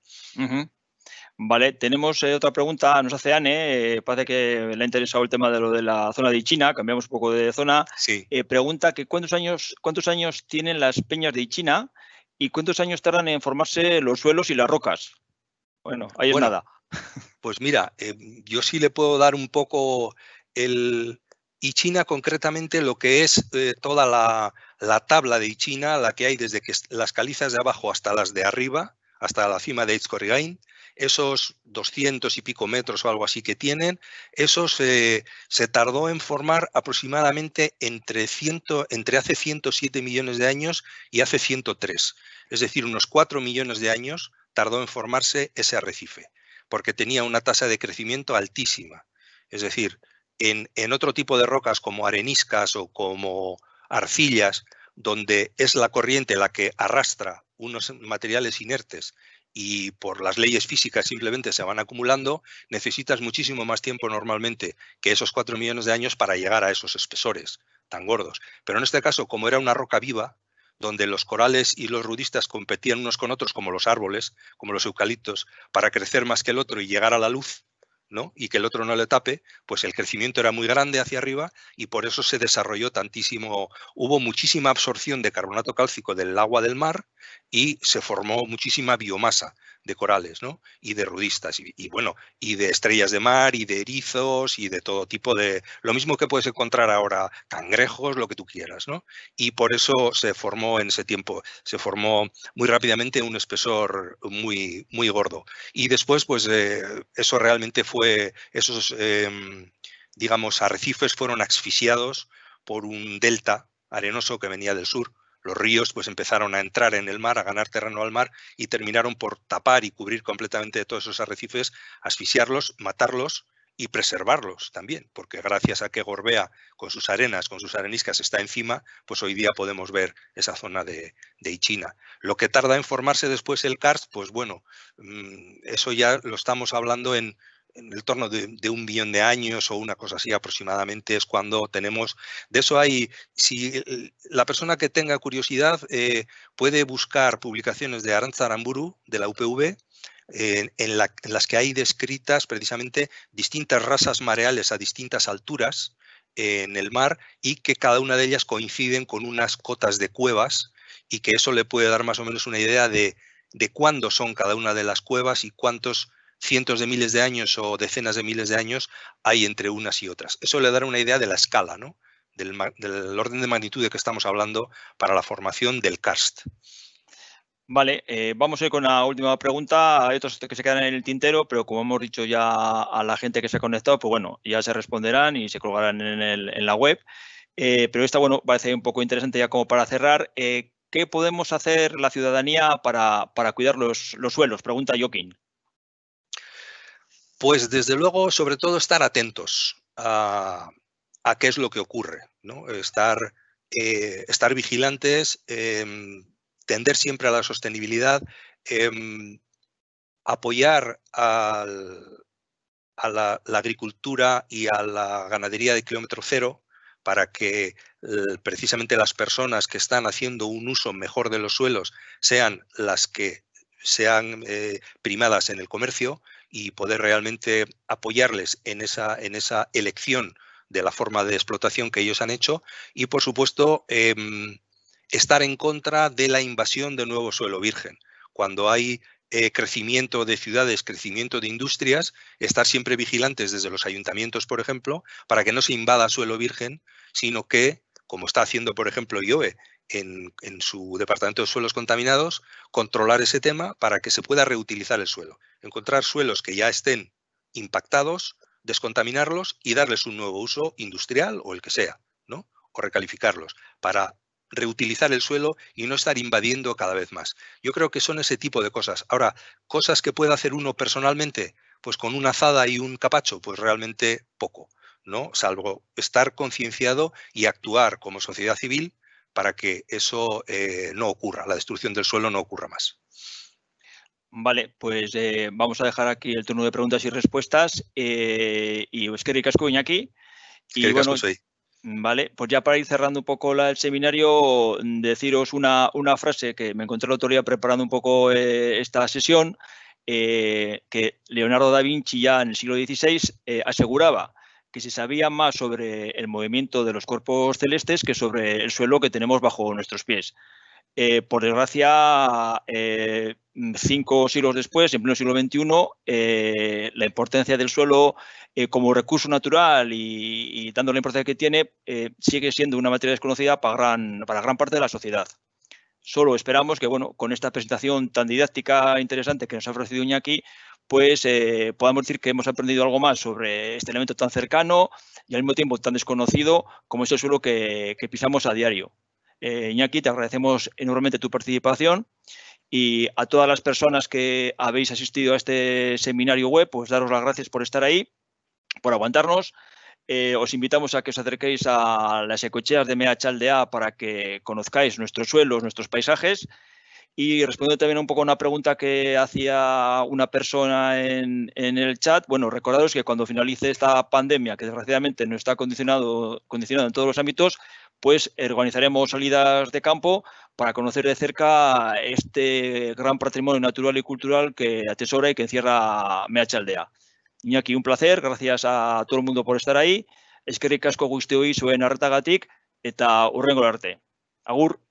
Vale, tenemos eh, otra pregunta, nos hace Anne, eh, parece que le ha interesado el tema de lo de la zona de China, cambiamos un poco de zona. Eh, pregunta que cuántos años, cuántos años tienen las peñas de China y cuántos años tardan en formarse los suelos y las rocas. Bueno, ahí es nada. Pues mira, yo sí le puedo dar un poco el, y China concretamente lo que es eh, toda la, tabla de China, la que hay desde que las calizas de abajo hasta las de arriba, hasta la cima de Itzcorrigain, esos 200 y pico metros o algo así que tienen, eso eh, se tardó en formar aproximadamente entre, ciento, entre hace 107 millones de años y hace 103, es decir, unos 4 millones de años tardó en formarse ese arrecife, porque tenía una tasa de crecimiento altísima. Es decir, en, otro tipo de rocas como areniscas o como arcillas, donde es la corriente la que arrastra unos materiales inertes y por las leyes físicas simplemente se van acumulando, necesitas muchísimo más tiempo normalmente que esos cuatro millones de años para llegar a esos espesores tan gordos. Pero en este caso, como era una roca viva, donde los corales y los rudistas competían unos con otros, como los árboles, como los eucaliptos, para crecer más que el otro y llegar a la luz, y que el otro no le tape, pues el crecimiento era muy grande hacia arriba y por eso se desarrolló tantísimo, hubo muchísima absorción de carbonato cálcico del agua del mar y se formó muchísima biomasa de corales, ¿no? Y de rudistas, y, bueno, y de estrellas de mar, y de erizos, y de todo tipo de... Lo mismo que puedes encontrar ahora, cangrejos, lo que tú quieras, ¿no? Y por eso se formó en ese tiempo, se formó muy rápidamente un espesor muy, muy gordo. Y después, pues, eh, eso realmente fue, esos, em, digamos, arrecifes fueron asfixiados por un delta arenoso que venía del sur, los ríos pues empezaron a entrar en el mar, a ganar terreno al mar y terminaron por tapar y cubrir completamente todos esos arrecifes, asfixiarlos, matarlos y preservarlos también, porque gracias a que Gorbea con sus arenas, con sus areniscas está encima, pues hoy día podemos ver esa zona de, de Ichina. Lo que tarda en formarse después el karst, pues bueno, mm, eso ya lo estamos hablando en en el torno de, un millón de años o una cosa así aproximadamente es cuando tenemos, de eso hay, si la persona que tenga curiosidad eh, puede buscar publicaciones de Aranzaramburu, de la UPV, en, en, las que hay descritas precisamente distintas razas mareales a distintas alturas eh, en el mar y que cada una de ellas coinciden con unas cotas de cuevas y que eso le puede dar más o menos una idea de, de cuándo son cada una de las cuevas y cuántos cientos de miles de años o decenas de miles de años hay entre unas y otras. Eso le dará una idea de la escala, ¿no? del, orden de magnitud de que estamos hablando para la formación del karst. Vale, eh, vamos a ir con la última pregunta. Hay otros que se quedan en el tintero, pero como hemos dicho ya a la gente que se ha conectado, pues bueno, ya se responderán y se colgarán en, la web. Eh, pero esta, bueno, parece un poco interesante ya como para cerrar. Eh, ¿Qué podemos hacer la ciudadanía para, para cuidar los, los, suelos? Pregunta Joaquín. Pues desde luego, sobre todo, estar atentos a, qué es lo que ocurre, eh, estar, vigilantes, em, tender siempre a la sostenibilidad, em, apoyar a la, agricultura y a la ganadería de kilómetro cero para que precisamente las personas que están haciendo un uso mejor de los suelos sean las que sean eh, primadas en el comercio, y poder realmente apoyarles en esa, en esa elección de la forma de explotación que ellos han hecho y, por supuesto, em, estar en contra de la invasión de nuevo suelo virgen. Cuando hay eh, crecimiento de ciudades, crecimiento de industrias, estar siempre vigilantes desde los ayuntamientos, por ejemplo, para que no se invada suelo virgen, sino que, como está haciendo, por ejemplo, IOE en, su departamento de suelos contaminados, controlar ese tema para que se pueda reutilizar el suelo encontrar suelos que ya estén impactados, descontaminarlos y darles un nuevo uso industrial o el que sea, ¿no? O recalificarlos para reutilizar el suelo y no estar invadiendo cada vez más. Yo creo que son ese tipo de cosas. Ahora, cosas que puede hacer uno personalmente, pues con una azada y un capacho, pues realmente poco, ¿no? Salvo estar concienciado y actuar como sociedad civil para que eso eh, no ocurra, la destrucción del suelo no ocurra más. Vale, pues eh, vamos a dejar aquí el turno de preguntas y respuestas. Eh, y es que ricasco, aquí. Y bueno, Vale, pues ya para ir cerrando un poco el seminario, deciros una, frase que me encontré el otro día preparando un poco eh, esta sesión, que Leonardo da Vinci ya en el siglo XVI aseguraba que se sabía más sobre el movimiento de los cuerpos celestes que sobre el suelo que tenemos bajo nuestros pies. Eh, por desgracia, eh, cinco siglos después, en pleno siglo XXI, eh, la importancia del suelo como recurso natural y, dando la importancia que tiene, sigue siendo una materia desconocida para gran, para gran parte de la sociedad. Solo esperamos que, bueno, con esta presentación tan didáctica e interesante que nos ha ofrecido Iñaki, pues podamos decir que hemos aprendido algo más sobre este elemento tan cercano y al mismo tiempo tan desconocido como es el suelo que pisamos a diario. Eh, te agradecemos enormemente tu participación y a todas las personas que habéis asistido a este seminario web, pues daros las gracias por estar ahí, por aguantarnos. Eh, os invitamos a que os acerquéis a las ecocheas de Mea para que conozcáis nuestros suelos, nuestros paisajes. Y respondiendo también un poco a una pregunta que hacía una persona en, el chat, bueno, recordaros que cuando finalice esta pandemia, que desgraciadamente no está condicionado, condicionado en todos los ámbitos, pues organizaremos salidas de campo para conocer de cerca este gran patrimonio natural y cultural que atesora y que encierra Meachaldea. Iñaki, un placer, gracias a todo el mundo por estar ahí. Es que Eskerrik asko y suena hartagatik eta urrengo arte. Agur!